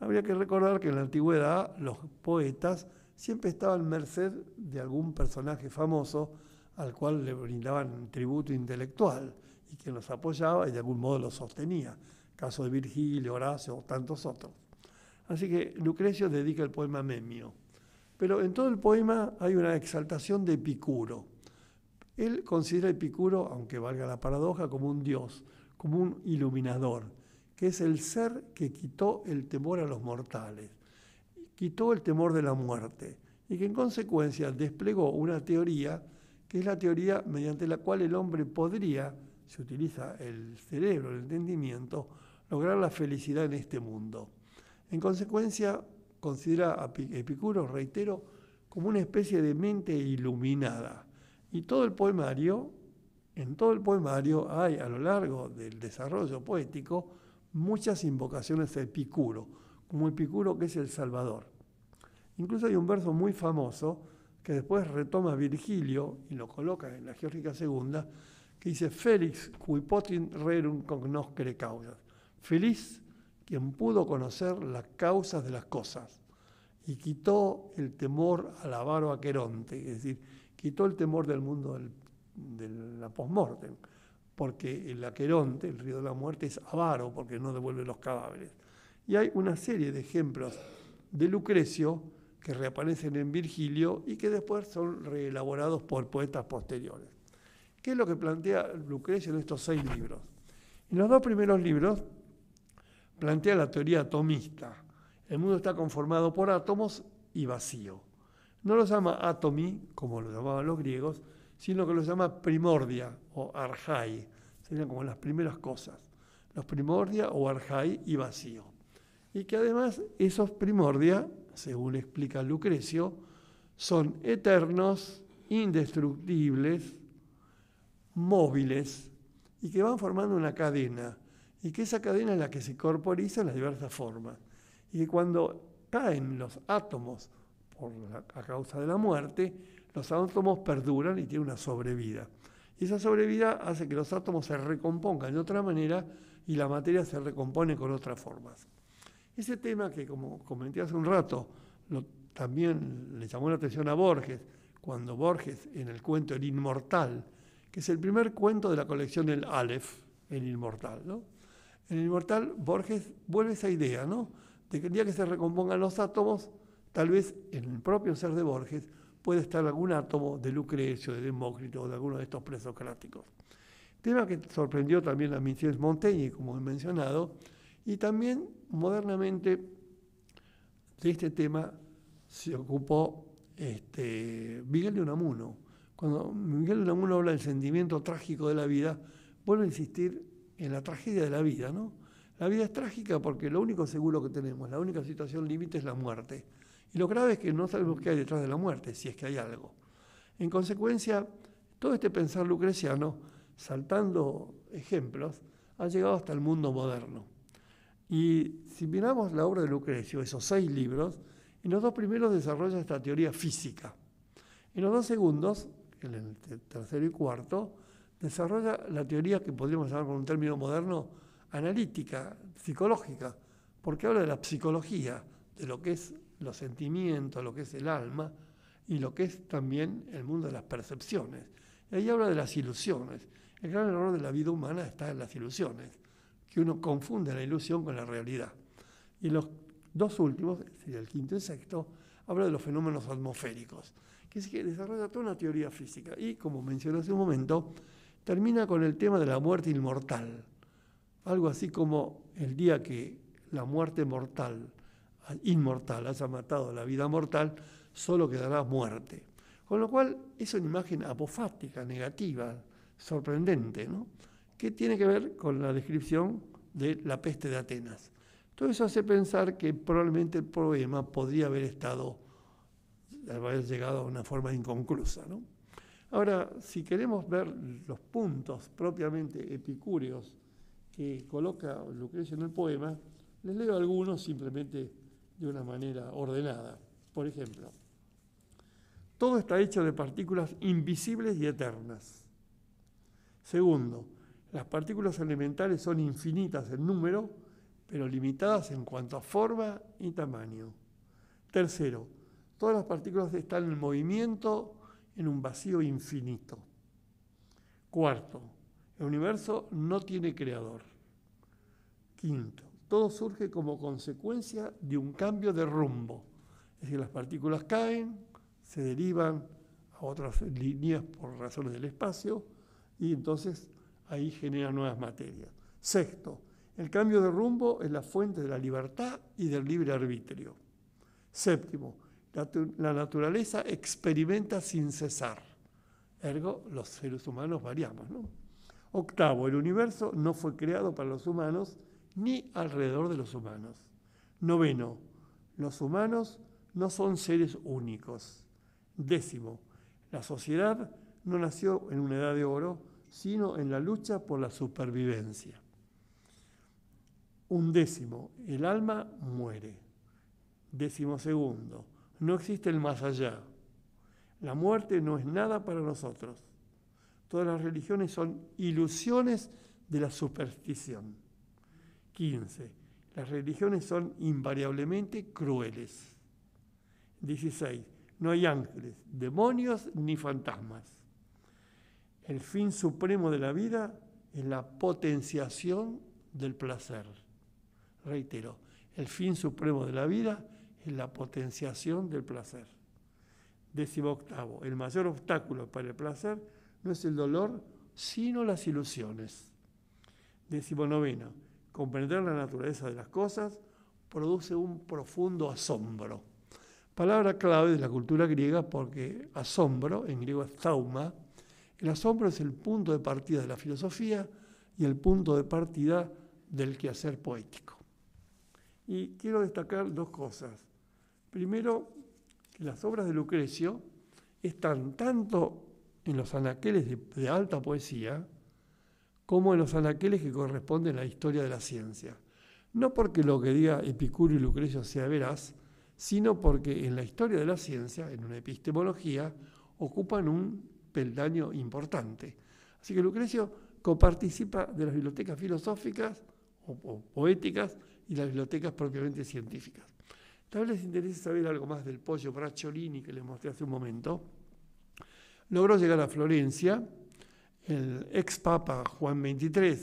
Habría que recordar que en la antigüedad los poetas siempre estaban merced de algún personaje famoso al cual le brindaban tributo intelectual y quien los apoyaba y de algún modo los sostenía caso de Virgilio, Horacio, tantos otros. Así que Lucrecio dedica el poema a Memio. Pero en todo el poema hay una exaltación de Epicuro. Él considera a Epicuro, aunque valga la paradoja, como un dios, como un iluminador, que es el ser que quitó el temor a los mortales, quitó el temor de la muerte y que en consecuencia desplegó una teoría que es la teoría mediante la cual el hombre podría, se utiliza el cerebro, el entendimiento, lograr la felicidad en este mundo. En consecuencia, considera a Epicuro, eh, reitero, como una especie de mente iluminada. Y todo el poemario, en todo el poemario hay a lo largo del desarrollo poético muchas invocaciones a Epicuro, como Epicuro que es el Salvador. Incluso hay un verso muy famoso que después retoma Virgilio y lo coloca en la Geórgica Segunda, que dice, Félix potin rerum cognoscere causas. Feliz quien pudo conocer las causas de las cosas y quitó el temor al avaro aqueronte, es decir, quitó el temor del mundo de la postmortem, porque el aqueronte, el río de la muerte, es avaro porque no devuelve los cadáveres. Y hay una serie de ejemplos de Lucrecio que reaparecen en Virgilio y que después son reelaborados por poetas posteriores. ¿Qué es lo que plantea Lucrecio en estos seis libros? En los dos primeros libros plantea la teoría atomista. El mundo está conformado por átomos y vacío. No lo llama atomi, como lo llamaban los griegos, sino que lo llama primordia o arjai. Serían como las primeras cosas. Los primordia o arjai y vacío. Y que además esos primordia, según explica Lucrecio, son eternos, indestructibles, móviles y que van formando una cadena y que esa cadena es la que se corporiza en las diversas formas. Y que cuando caen los átomos por a causa de la muerte, los átomos perduran y tienen una sobrevida. Y esa sobrevida hace que los átomos se recompongan de otra manera y la materia se recompone con otras formas. Ese tema que, como comenté hace un rato, también le llamó la atención a Borges, cuando Borges, en el cuento El Inmortal, que es el primer cuento de la colección del Aleph, El Inmortal, ¿no? En el inmortal, Borges vuelve esa idea, ¿no? De que el día que se recompongan los átomos, tal vez en el propio ser de Borges puede estar algún átomo de Lucrecio, de Demócrito o de alguno de estos presocráticos. Tema que sorprendió también a Michel Montaigne, como he mencionado, y también modernamente de este tema se ocupó este, Miguel de Unamuno. Cuando Miguel de Unamuno habla del sentimiento trágico de la vida, vuelve a insistir en la tragedia de la vida, ¿no? La vida es trágica porque lo único seguro que tenemos, la única situación límite es la muerte. Y lo grave es que no sabemos qué hay detrás de la muerte, si es que hay algo. En consecuencia, todo este pensar lucreciano, saltando ejemplos, ha llegado hasta el mundo moderno. Y si miramos la obra de Lucrecio, esos seis libros, en los dos primeros desarrolla esta teoría física. En los dos segundos, en el tercero y cuarto, desarrolla la teoría que podríamos llamar con un término moderno analítica, psicológica, porque habla de la psicología, de lo que es los sentimientos, lo que es el alma y lo que es también el mundo de las percepciones. Y ahí habla de las ilusiones. El gran error de la vida humana está en las ilusiones, que uno confunde la ilusión con la realidad. Y los dos últimos, el quinto y sexto, habla de los fenómenos atmosféricos, que es que desarrolla toda una teoría física. Y como mencioné hace un momento, termina con el tema de la muerte inmortal. Algo así como el día que la muerte mortal, inmortal, haya matado la vida mortal, solo quedará muerte. Con lo cual es una imagen apofática, negativa, sorprendente, ¿no? que tiene que ver con la descripción de la peste de Atenas. Todo eso hace pensar que probablemente el problema podría haber estado, haber llegado a una forma inconclusa. ¿no? Ahora, si queremos ver los puntos propiamente epicúreos que coloca Lucrecia en el poema, les leo algunos simplemente de una manera ordenada. Por ejemplo, todo está hecho de partículas invisibles y eternas. Segundo, las partículas elementales son infinitas en número, pero limitadas en cuanto a forma y tamaño. Tercero, todas las partículas están en movimiento en un vacío infinito. Cuarto, el universo no tiene creador. Quinto, todo surge como consecuencia de un cambio de rumbo. Es decir, las partículas caen, se derivan a otras líneas por razones del espacio y entonces ahí generan nuevas materias. Sexto, el cambio de rumbo es la fuente de la libertad y del libre arbitrio. Séptimo, la, naturaleza experimenta sin cesar. Ergo, los seres humanos variamos. Octavo, el universo no fue creado para los humanos ni alrededor de los humanos. Noveno, los humanos no son seres únicos. Décimo, la sociedad no nació en una edad de oro, sino en la lucha por la supervivencia. Undécimo, el alma muere. Décimo segundo, no existe el más allá. La muerte no es nada para nosotros. Todas las religiones son ilusiones de la superstición. 15. Las religiones son invariablemente crueles. 16. No hay ángeles, demonios ni fantasmas. El fin supremo de la vida es la potenciación del placer. Reitero, el fin supremo de la vida en la potenciación del placer. Décimo octavo, el mayor obstáculo para el placer no es el dolor, sino las ilusiones. Décimo noveno, comprender la naturaleza de las cosas produce un profundo asombro. Palabra clave de la cultura griega porque asombro, en griego es tauma, el asombro es el punto de partida de la filosofía y el punto de partida del quehacer poético. Y quiero destacar dos cosas. Primero, las obras de Lucrecio están tanto en los anaqueles de, alta poesía como en los anaqueles que corresponden a la historia de la ciencia. No porque lo que diga Epicurio y Lucrecio sea veraz, sino porque en la historia de la ciencia, en una epistemología, ocupan un peldaño importante. Así que Lucrecio coparticipa de las bibliotecas filosóficas o, o poéticas y las bibliotecas propiamente científicas. Tal vez les interese saber algo más del pollo Bracciolini que les mostré hace un momento. Logró llegar a Florencia, el ex Papa Juan XXIII,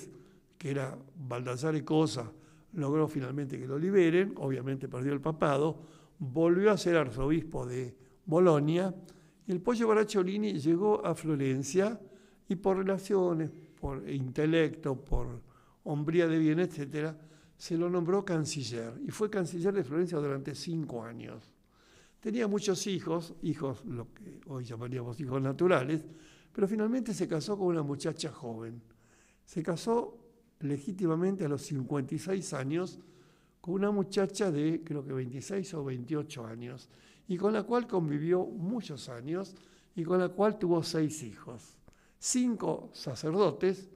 que era Baldassare Cosa, logró finalmente que lo liberen, obviamente perdió el papado, volvió a ser arzobispo de Bolonia, y el pollo Bracciolini llegó a Florencia y por relaciones, por intelecto, por hombría de bien, etcétera, se lo nombró canciller y fue canciller de Florencia durante cinco años. Tenía muchos hijos, hijos lo que hoy llamaríamos hijos naturales, pero finalmente se casó con una muchacha joven. Se casó legítimamente a los 56 años con una muchacha de creo que 26 o 28 años y con la cual convivió muchos años y con la cual tuvo seis hijos, cinco sacerdotes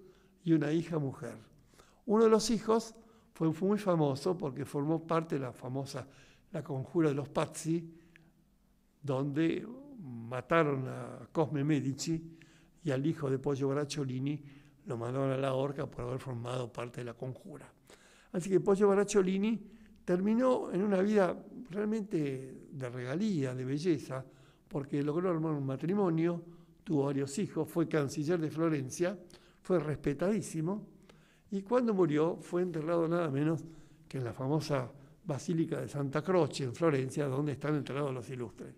y una hija mujer. Uno de los hijos fue, muy famoso porque formó parte de la famosa La Conjura de los Pazzi, donde mataron a Cosme Medici y al hijo de Poggio Bracciolini lo mandaron a la horca por haber formado parte de la conjura. Así que Poggio Bracciolini terminó en una vida realmente de regalía, de belleza, porque logró armar un matrimonio, tuvo varios hijos, fue canciller de Florencia, fue respetadísimo y cuando murió fue enterrado nada menos que en la famosa Basílica de Santa Croce en Florencia, donde están enterrados los ilustres.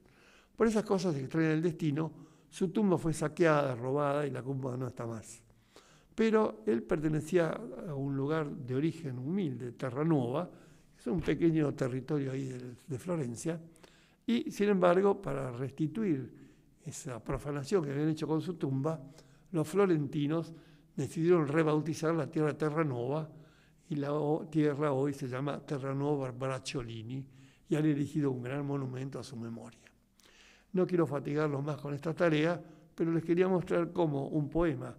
Por esas cosas extrañas del destino, su tumba fue saqueada, robada y la tumba no está más. Pero él pertenecía a un lugar de origen humilde, Terranova, es un pequeño territorio ahí de Florencia, y sin embargo, para restituir esa profanación que habían hecho con su tumba, los florentinos decidieron rebautizar la tierra Terranova y la tierra hoy se llama Terranova Bracciolini y han erigido un gran monumento a su memoria. No quiero fatigarlos más con esta tarea, pero les quería mostrar cómo un poema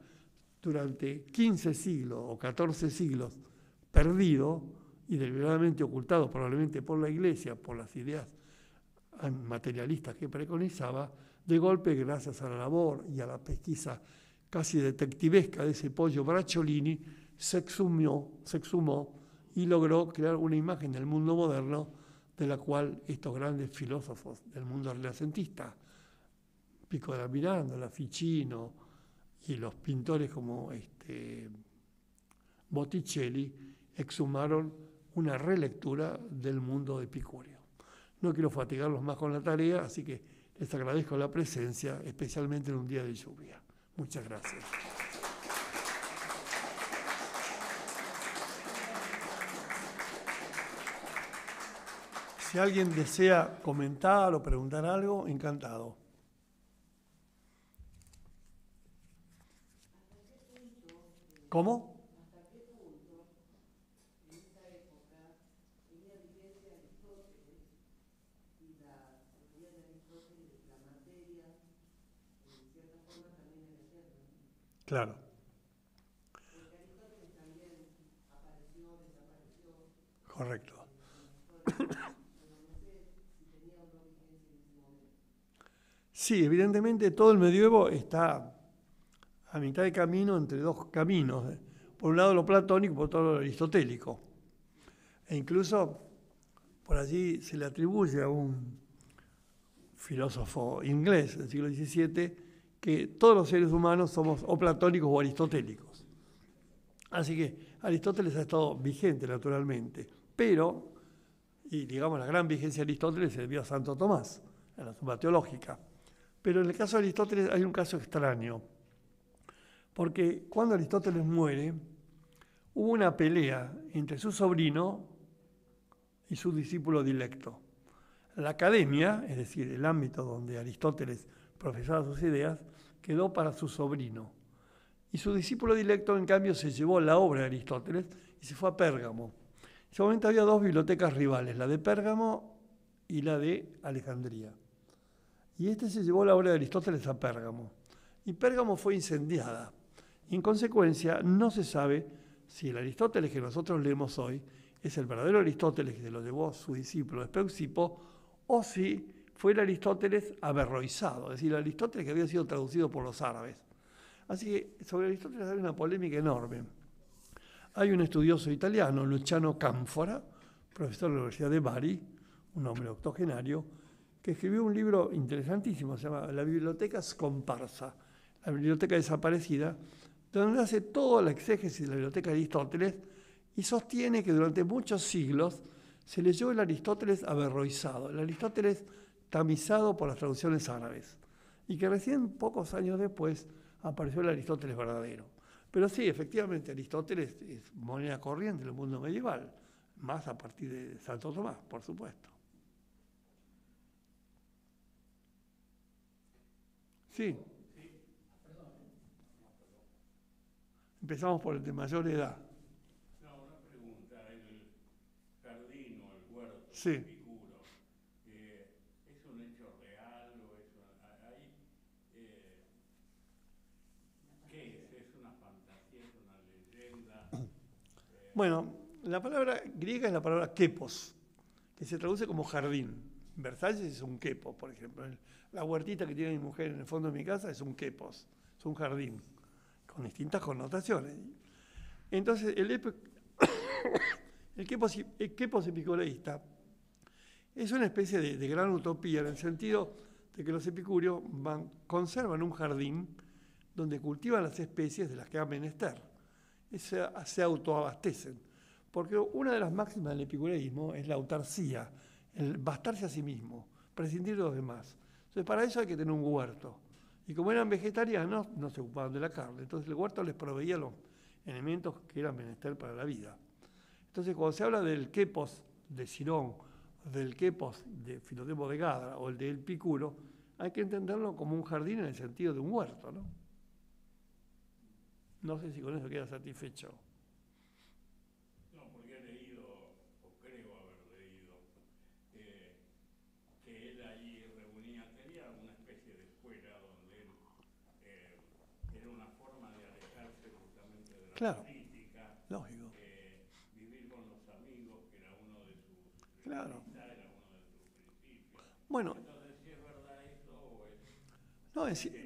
durante 15 siglos o 14 siglos perdido y deliberadamente ocultado probablemente por la iglesia, por las ideas materialistas que preconizaba, de golpe, gracias a la labor y a la pesquisa casi detectivesca de ese pollo Bracciolini se exhumó y logró crear una imagen del mundo moderno de la cual estos grandes filósofos del mundo renacentista, Pico de la Ficino y los pintores como este, Botticelli exhumaron una relectura del mundo de Picurio. No quiero fatigarlos más con la tarea, así que les agradezco la presencia, especialmente en un día de lluvia. Muchas gracias. Si alguien desea comentar o preguntar algo, encantado. ¿Cómo? Claro. Correcto. Sí, evidentemente todo el medioevo está a mitad de camino entre dos caminos. Por un lado lo platónico, y por otro lo aristotélico. E incluso por allí se le atribuye a un filósofo inglés del siglo XVII que todos los seres humanos somos o platónicos o aristotélicos. Así que Aristóteles ha estado vigente naturalmente, pero, y digamos la gran vigencia de Aristóteles se debió a Santo Tomás, a la suma teológica. Pero en el caso de Aristóteles hay un caso extraño, porque cuando Aristóteles muere, hubo una pelea entre su sobrino y su discípulo dilecto. La academia, es decir, el ámbito donde Aristóteles profesaba sus ideas, quedó para su sobrino. Y su discípulo directo, en cambio, se llevó la obra de Aristóteles y se fue a Pérgamo. En ese momento había dos bibliotecas rivales, la de Pérgamo y la de Alejandría. Y este se llevó la obra de Aristóteles a Pérgamo. Y Pérgamo fue incendiada. En consecuencia, no se sabe si el Aristóteles que nosotros leemos hoy es el verdadero Aristóteles que se lo llevó su discípulo Espeusipo o si fue el Aristóteles averroizado, es decir, el Aristóteles que había sido traducido por los árabes. Así que sobre Aristóteles hay una polémica enorme. Hay un estudioso italiano, Luciano Canfora, profesor de la Universidad de Bari, un hombre octogenario, que escribió un libro interesantísimo, se llama La Biblioteca Scomparsa, la biblioteca desaparecida, donde hace toda la exégesis de la biblioteca de Aristóteles y sostiene que durante muchos siglos se leyó el Aristóteles averroizado, el Aristóteles tamizado por las traducciones árabes, y que recién pocos años después apareció el Aristóteles verdadero. Pero sí, efectivamente, Aristóteles es moneda corriente en el mundo medieval, más a partir de Santo Tomás, por supuesto. Sí. Empezamos por el de mayor edad. No, una pregunta. El jardín o el cuerpo. Sí. Bueno, la palabra griega es la palabra kepos, que se traduce como jardín. Versalles es un kepo, por ejemplo. La huertita que tiene mi mujer en el fondo de mi casa es un kepos, es un jardín, con distintas connotaciones. Entonces, el, epicureísta es una especie de, gran utopía en el sentido de que los epicúreos conservan un jardín donde cultivan las especies de las que a menester se, autoabastecen. Porque una de las máximas del epicureísmo es la autarcía, el bastarse a sí mismo, prescindir de los demás. Entonces, para eso hay que tener un huerto. Y como eran vegetarianos, no se ocupaban de la carne. Entonces, el huerto les proveía los elementos que eran menester para la vida. Entonces, cuando se habla del quepos de Cirón, del quepos de Filodemo de Gadra o el del Epicuro hay que entenderlo como un jardín en el sentido de un huerto, ¿no? No sé si con eso queda satisfecho. No, porque he leído, o creo haber leído, eh, que él ahí reunía, tenía una especie de escuela donde él eh, era una forma de alejarse justamente de la política. Lógico. Eh, vivir con los amigos, que era uno de sus. Claro. principios. Bueno. Entonces, si es verdad eso, No, es.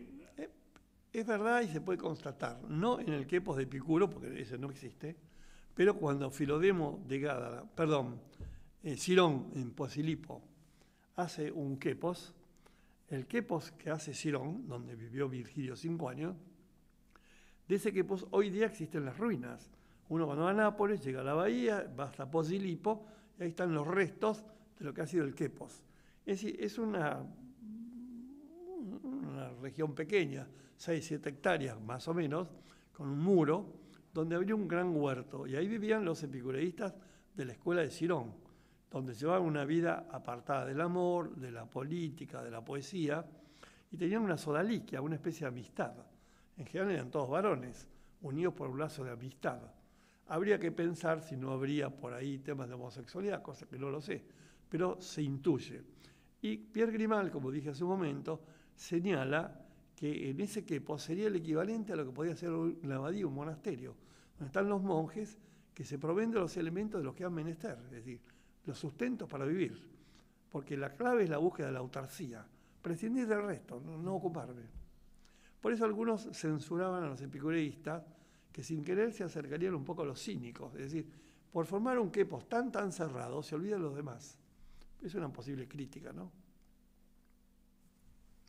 Es verdad y se puede constatar, no en el Quepos de Picuro, porque ese no existe, pero cuando Filodemo de Gádara, perdón, Cirón eh, en Posilipo hace un Quepos, el Quepos que hace Cirón, donde vivió Virgilio cinco años, de ese Quepos hoy día existen las ruinas. Uno cuando va a Nápoles, llega a la bahía, va hasta Posilipo, y ahí están los restos de lo que ha sido el Quepos. Es es una región pequeña, 6, 7 hectáreas más o menos, con un muro, donde había un gran huerto. Y ahí vivían los epicureístas de la escuela de Sirón, donde llevaban una vida apartada del amor, de la política, de la poesía, y tenían una sodaliquia, una especie de amistad. En general eran todos varones, unidos por un lazo de amistad. Habría que pensar si no habría por ahí temas de homosexualidad, cosa que no lo sé, pero se intuye. Y Pierre Grimal, como dije hace un momento, señala que en ese quepo sería el equivalente a lo que podía ser un abadía, un monasterio, donde están los monjes que se proveen de los elementos de los que han menester, es decir, los sustentos para vivir, porque la clave es la búsqueda de la autarcía, prescindir del resto, no, ocuparme. Por eso algunos censuraban a los epicureístas, que sin querer se acercarían un poco a los cínicos, es decir, por formar un quepos tan tan cerrado se olvidan los demás. Es una posible crítica, ¿no?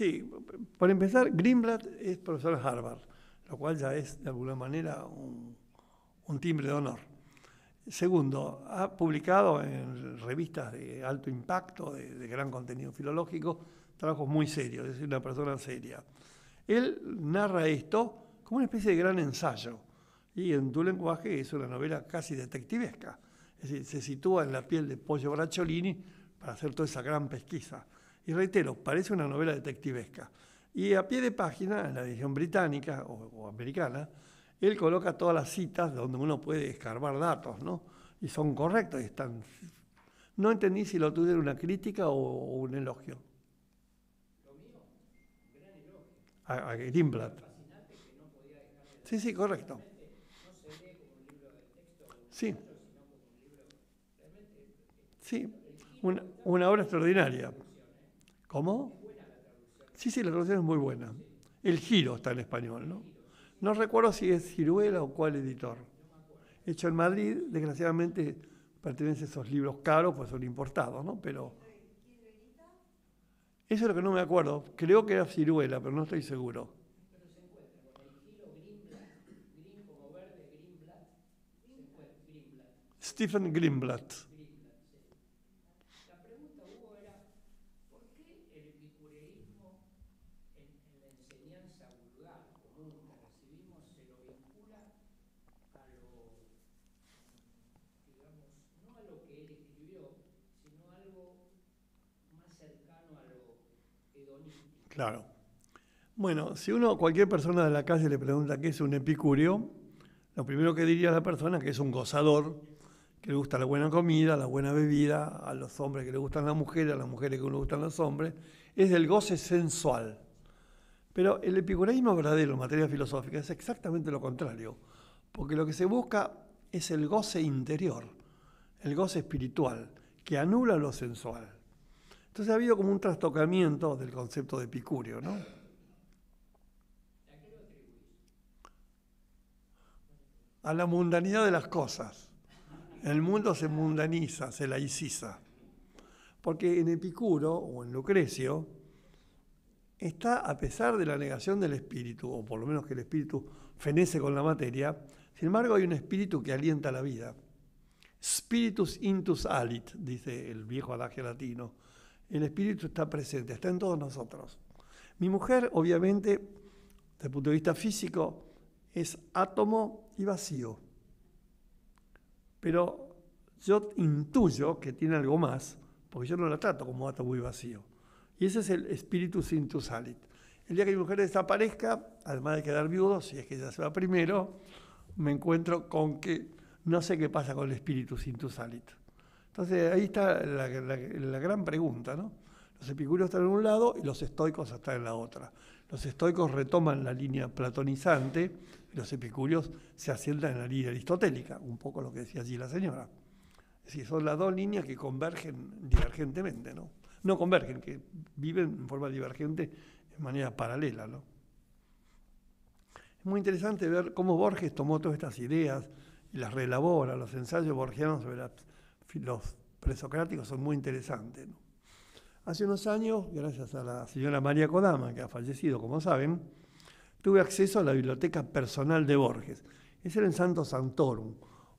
Sí, por empezar, Greenblatt es profesor de Harvard, lo cual ya es de alguna manera un, timbre de honor. Segundo, ha publicado en revistas de alto impacto, de, gran contenido filológico, trabajos muy serios, es decir, una persona seria. Él narra esto como una especie de gran ensayo, y en tu lenguaje es una novela casi detectivesca, es decir, se sitúa en la piel de Pollo Bracciolini para hacer toda esa gran pesquisa. Y reitero, parece una novela detectivesca. Y a pie de página, en la edición británica o, americana, él coloca todas las citas donde uno puede escarbar datos, ¿no? Y son correctos, y están... No entendí si lo tuve era una crítica o, un elogio. Lo mío, gran elogio. A, a sí, sí, correcto. Sí. sí, una obra extraordinaria. ¿Cómo? Sí, sí, la traducción es muy buena. El giro está en español, ¿no? No recuerdo si es Ciruela o cuál editor. Hecho en Madrid, desgraciadamente a esos libros caros, pues son importados, ¿no? Pero. Eso es lo que no me acuerdo. Creo que era Ciruela, pero no estoy seguro. Stephen Greenblatt. Claro. Bueno, si uno, cualquier persona de la calle le pregunta qué es un epicúreo, lo primero que diría la persona que es un gozador, que le gusta la buena comida, la buena bebida, a los hombres que le gustan las mujeres, a las mujeres que le gustan los hombres, es el goce sensual. Pero el epicureísmo verdadero en materia filosófica es exactamente lo contrario, porque lo que se busca es el goce interior, el goce espiritual, que anula lo sensual. Entonces ha habido como un trastocamiento del concepto de Epicurio, ¿no? A la mundanidad de las cosas. El mundo se mundaniza, se laiciza. Porque en Epicuro o en Lucrecio está, a pesar de la negación del espíritu, o por lo menos que el espíritu fenece con la materia, sin embargo hay un espíritu que alienta la vida. Spiritus intus alit, dice el viejo adagio latino el espíritu está presente, está en todos nosotros. Mi mujer, obviamente, desde el punto de vista físico, es átomo y vacío. Pero yo intuyo que tiene algo más, porque yo no la trato como átomo y vacío. Y ese es el espíritu salit. El día que mi mujer desaparezca, además de quedar viudo, si es que ella se va primero, me encuentro con que no sé qué pasa con el espíritu salit. Entonces ahí está la, gran pregunta, ¿no? Los epicúreos están en un lado y los estoicos están en la otra. Los estoicos retoman la línea platonizante y los epicúreos se asientan en la línea aristotélica, un poco lo que decía allí la señora. Es decir, son las dos líneas que convergen divergentemente, ¿no? No convergen, que viven en forma divergente, en manera paralela, ¿no? Es muy interesante ver cómo Borges tomó todas estas ideas y las relabora, los ensayos borgianos sobre la los presocráticos son muy interesantes. Hace unos años, gracias a la señora María Kodama, que ha fallecido, como saben, tuve acceso a la biblioteca personal de Borges. Ese era en Santo Santorum.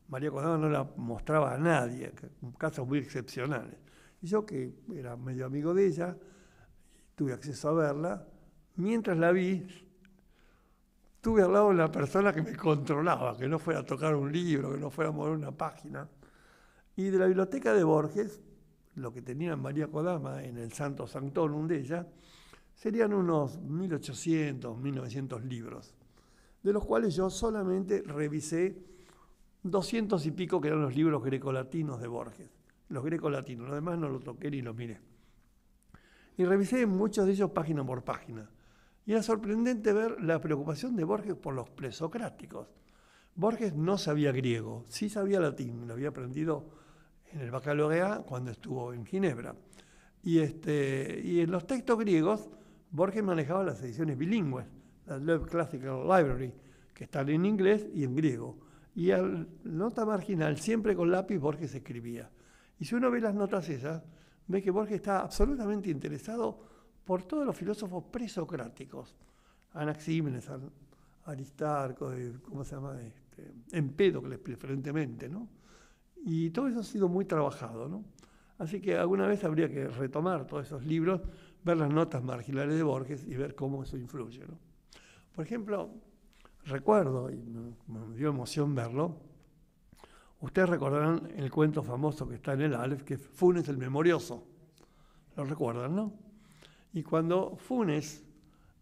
María Kodama no la mostraba a nadie, casos muy excepcionales. Y yo, que era medio amigo de ella, tuve acceso a verla. Mientras la vi, tuve al lado la persona que me controlaba, que no fuera a tocar un libro, que no fuera a mover una página. Y de la biblioteca de Borges, lo que tenía María Kodama en el Santo Sanctorum de ella, serían unos 1800, 1900 libros, de los cuales yo solamente revisé 200 y pico que eran los libros grecolatinos de Borges, los grecolatinos, los demás no lo toqué ni los miré. Y revisé muchos de ellos página por página. Y era sorprendente ver la preocupación de Borges por los presocráticos. Borges no sabía griego, sí sabía latín, lo había aprendido en el Baccalaureat cuando estuvo en Ginebra. Y, este, y en los textos griegos, Borges manejaba las ediciones bilingües, la Love Classical Library, que están en inglés y en griego. Y al nota marginal, siempre con lápiz, Borges escribía. Y si uno ve las notas esas, ve que Borges está absolutamente interesado por todos los filósofos presocráticos. Anaximenes, Aristarco, eh, ¿cómo se llama? Este, Empédocles, preferentemente, ¿no? Y todo eso ha sido muy trabajado, ¿no? Así que alguna vez habría que retomar todos esos libros, ver las notas marginales de Borges y ver cómo eso influye. ¿no? Por ejemplo, recuerdo, y me, dio emoción verlo, ustedes recordarán el cuento famoso que está en el Aleph, que Funes el Memorioso. Lo recuerdan, ¿no? Y cuando Funes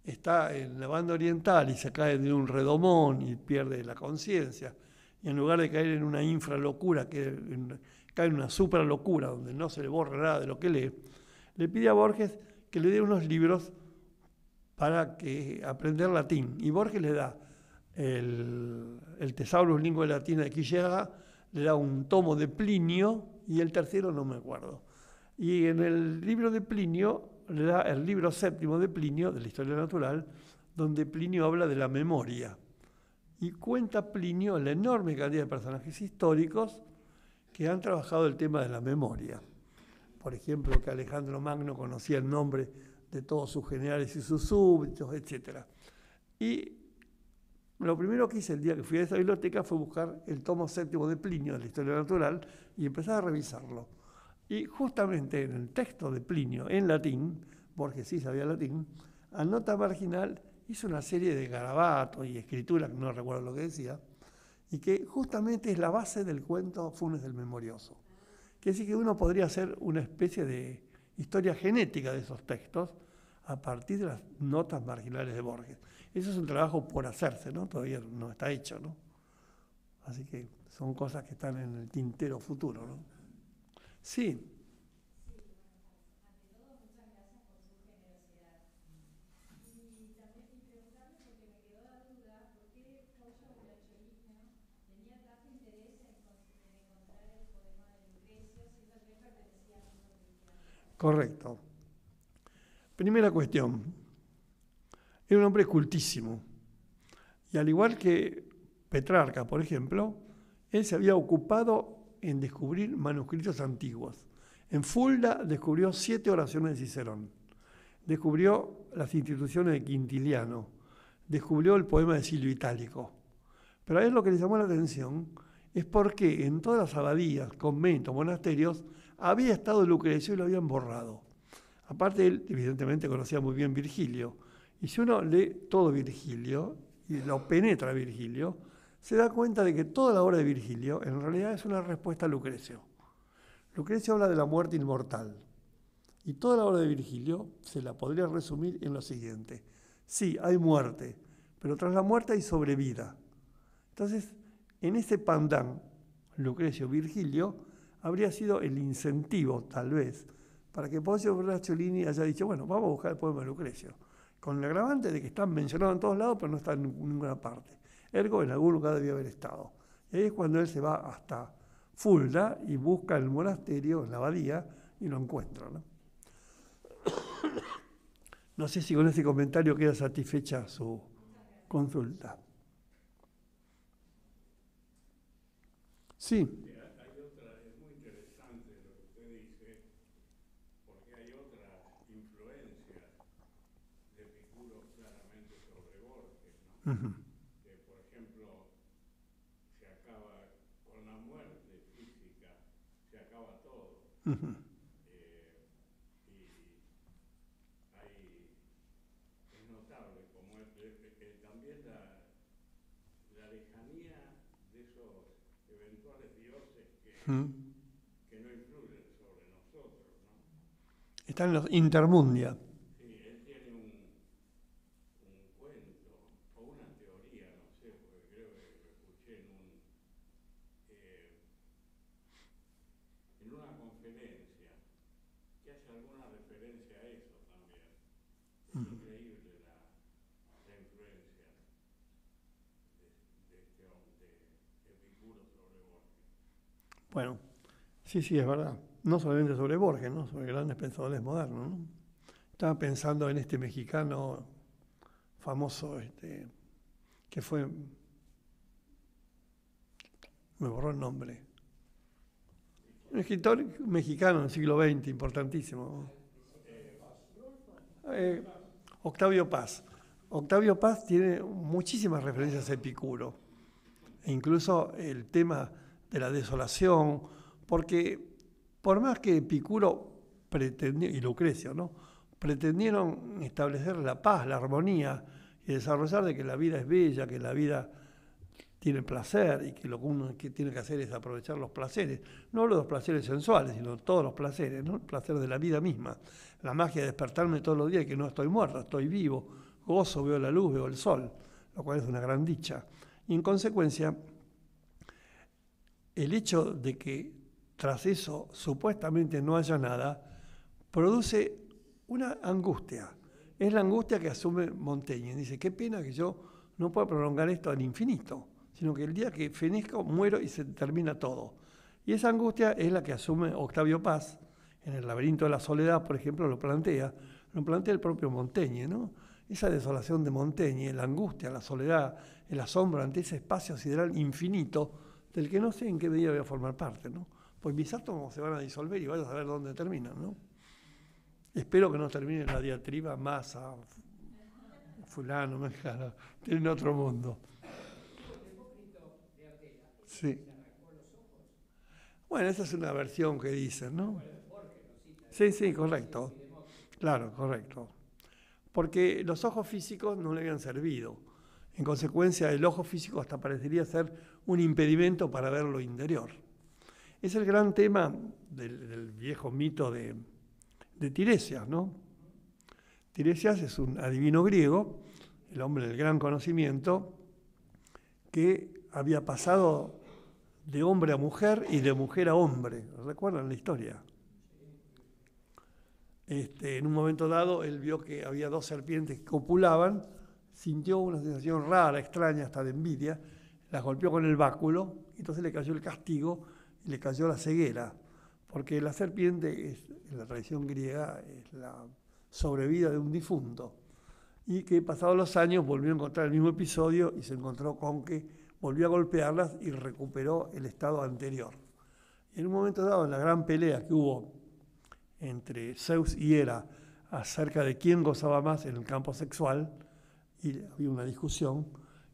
está en la banda oriental y se cae de un redomón y pierde la conciencia y en lugar de caer en una infralocura, que cae en una supralocura, donde no se le borra nada de lo que lee, le pide a Borges que le dé unos libros para que aprender latín. Y Borges le da el, el Tesaurus Lingua Latina de Quillega, le da un tomo de Plinio y el tercero no me acuerdo. Y en el libro de Plinio, le da el libro séptimo de Plinio, de la historia natural, donde Plinio habla de la memoria y cuenta Plinio la enorme cantidad de personajes históricos que han trabajado el tema de la memoria. Por ejemplo, que Alejandro Magno conocía el nombre de todos sus generales y sus súbditos, etc. Y lo primero que hice el día que fui a esa biblioteca fue buscar el tomo séptimo de Plinio de la Historia Natural y empezar a revisarlo. Y justamente en el texto de Plinio, en latín, porque sí sabía latín, anota marginal hizo una serie de garabatos y escrituras, no recuerdo lo que decía, y que justamente es la base del cuento Funes del Memorioso. Que sí que uno podría hacer una especie de historia genética de esos textos a partir de las notas marginales de Borges. Eso es un trabajo por hacerse, ¿no? Todavía no está hecho, ¿no? Así que son cosas que están en el tintero futuro, ¿no? Sí. Correcto. Primera cuestión. Era un hombre cultísimo. Y al igual que Petrarca, por ejemplo, él se había ocupado en descubrir manuscritos antiguos. En Fulda descubrió siete oraciones de Cicerón. Descubrió las instituciones de Quintiliano. Descubrió el poema de Silvio Itálico. Pero a él lo que le llamó la atención es porque en todas las abadías, conventos, monasterios, había estado Lucrecio y lo habían borrado. Aparte, él evidentemente conocía muy bien Virgilio. Y si uno lee todo Virgilio y lo penetra Virgilio, se da cuenta de que toda la obra de Virgilio en realidad es una respuesta a Lucrecio. Lucrecio habla de la muerte inmortal. Y toda la obra de Virgilio se la podría resumir en lo siguiente. Sí, hay muerte, pero tras la muerte hay sobrevida. Entonces, en ese pandán, Lucrecio-Virgilio, habría sido el incentivo, tal vez, para que Poggio Bracciolini haya dicho, bueno, vamos a buscar el poema de Lucrecio, con el agravante de que están mencionado en todos lados, pero no está en ninguna parte. Ergo, en algún lugar debía haber estado. Y ahí es cuando él se va hasta Fulda y busca el monasterio, en la abadía, y lo encuentra. ¿no? sé si con ese comentario queda satisfecha su consulta. Sí. Que, por ejemplo, se acaba con la muerte física, se acaba todo. Eh, y hay, es notable como es, también la, la, lejanía de esos eventuales dioses que, no influyen sobre nosotros. ¿no? Están los intermundia. Bueno, sí, sí, es verdad. No solamente sobre Borges, ¿no? sobre grandes pensadores modernos. Estaba pensando en este mexicano famoso este, que fue... Me borró el nombre. Un escritor mexicano del siglo XX, importantísimo. Eh, Octavio Paz. Octavio Paz tiene muchísimas referencias a Epicuro. E incluso el tema de la desolación, porque por más que Epicuro pretendió, y Lucrecio, ¿no? pretendieron establecer la paz, la armonía y desarrollar de que la vida es bella, que la vida tiene placer y que lo que uno tiene que hacer es aprovechar los placeres, no los placeres sensuales, sino todos los placeres, el placer de la vida misma, la magia de despertarme todos los días que no estoy muerto, estoy vivo, gozo, veo la luz, veo el sol, lo cual es una gran dicha. Y en consecuencia, el hecho de que tras eso supuestamente no haya nada, produce una angustia. Es la angustia que asume Montaigne. Dice, qué pena que yo no pueda prolongar esto al infinito, sino que el día que fenezco muero y se termina todo. Y esa angustia es la que asume Octavio Paz, en el laberinto de la soledad, por ejemplo, lo plantea, lo plantea el propio Montaigne, ¿no? Esa desolación de Montaigne, la angustia, la soledad, el asombro ante ese espacio sideral infinito, el que no sé en qué medida voy a formar parte, ¿no? Pues mis átomos se van a disolver y vaya a saber dónde terminan, ¿no? Espero que no termine la diatriba masa, fulano, mejano, tienen otro mundo. Sí. Bueno, esa es una versión que dicen, ¿no? Sí, sí, correcto. Claro, correcto. Porque los ojos físicos no le habían servido. En consecuencia, el ojo físico hasta parecería ser un impedimento para ver lo interior. Es el gran tema del, viejo mito de, Tiresias, ¿no? Tiresias es un adivino griego, el hombre del gran conocimiento, que había pasado de hombre a mujer y de mujer a hombre. ¿Recuerdan la historia? Este, en un momento dado él vio que había dos serpientes que copulaban, sintió una sensación rara, extraña, hasta de envidia, las golpeó con el báculo, entonces le cayó el castigo y le cayó la ceguera, porque la serpiente, es, en la tradición griega, es la sobrevida de un difunto, y que pasados los años volvió a encontrar el mismo episodio y se encontró con que volvió a golpearlas y recuperó el estado anterior. Y en un momento dado, en la gran pelea que hubo entre Zeus y Hera acerca de quién gozaba más en el campo sexual, y había una discusión,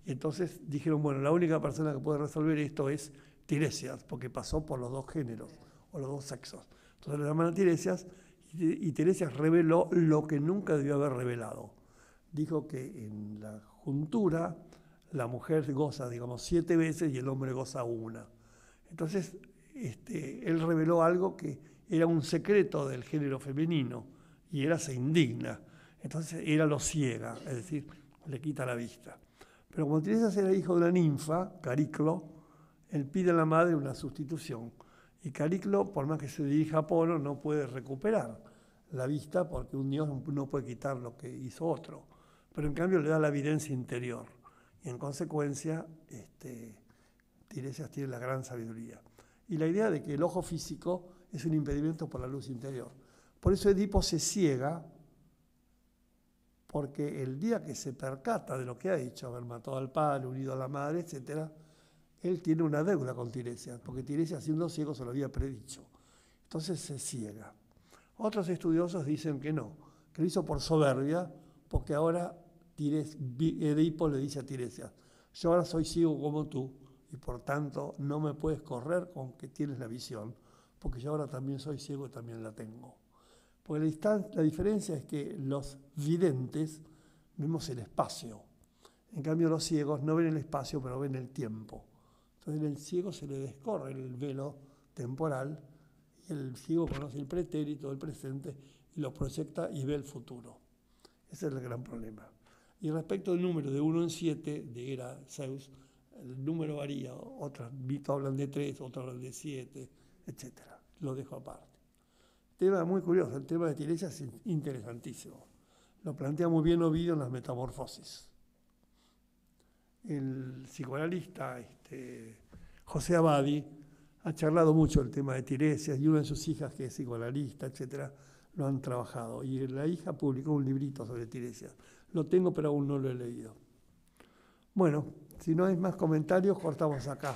y entonces dijeron, bueno, la única persona que puede resolver esto es Tiresias, porque pasó por los dos géneros o los dos sexos. Entonces le llaman a Tiresias y Tiresias reveló lo que nunca debió haber revelado. Dijo que en la juntura la mujer goza, digamos, siete veces y el hombre goza una. Entonces, este, él reveló algo que era un secreto del género femenino y era se indigna. Entonces, era lo ciega, es decir, le quita la vista. Pero como Tiresias era hijo de la ninfa, Cariclo, él pide a la madre una sustitución. Y Cariclo, por más que se dirija a Polo, no puede recuperar la vista porque un dios no puede quitar lo que hizo otro. Pero en cambio le da la evidencia interior. Y en consecuencia, este, Tiresias tiene la gran sabiduría. Y la idea de que el ojo físico es un impedimento por la luz interior. Por eso Edipo se ciega porque el día que se percata de lo que ha hecho, haber matado al padre, unido a la madre, etc., él tiene una deuda con Tiresias, porque Tiresias siendo ciego se lo había predicho. Entonces se ciega. Otros estudiosos dicen que no, que lo hizo por soberbia, porque ahora Tires, Edipo le dice a Tiresias, yo ahora soy ciego como tú, y por tanto no me puedes correr con que tienes la visión, porque yo ahora también soy ciego y también la tengo. Porque la, diferencia es que los videntes vemos el espacio. En cambio los ciegos no ven el espacio, pero ven el tiempo. Entonces en el ciego se le descorre el velo temporal y el ciego conoce el pretérito, el presente, y lo proyecta y ve el futuro. Ese es el gran problema. Y respecto al número de 1 en 7 de era Zeus, el número varía. Otros mitos hablan de 3, otros hablan de 7, etc. Lo dejo aparte. Tema muy curioso, el tema de Tiresias es interesantísimo. Lo plantea muy bien Ovidio en las Metamorfosis. El psicoanalista este, José Abadi ha charlado mucho el tema de Tiresias y una de sus hijas, que es psicoanalista, etc., lo han trabajado. Y la hija publicó un librito sobre Tiresias. Lo tengo, pero aún no lo he leído. Bueno, si no hay más comentarios, cortamos acá.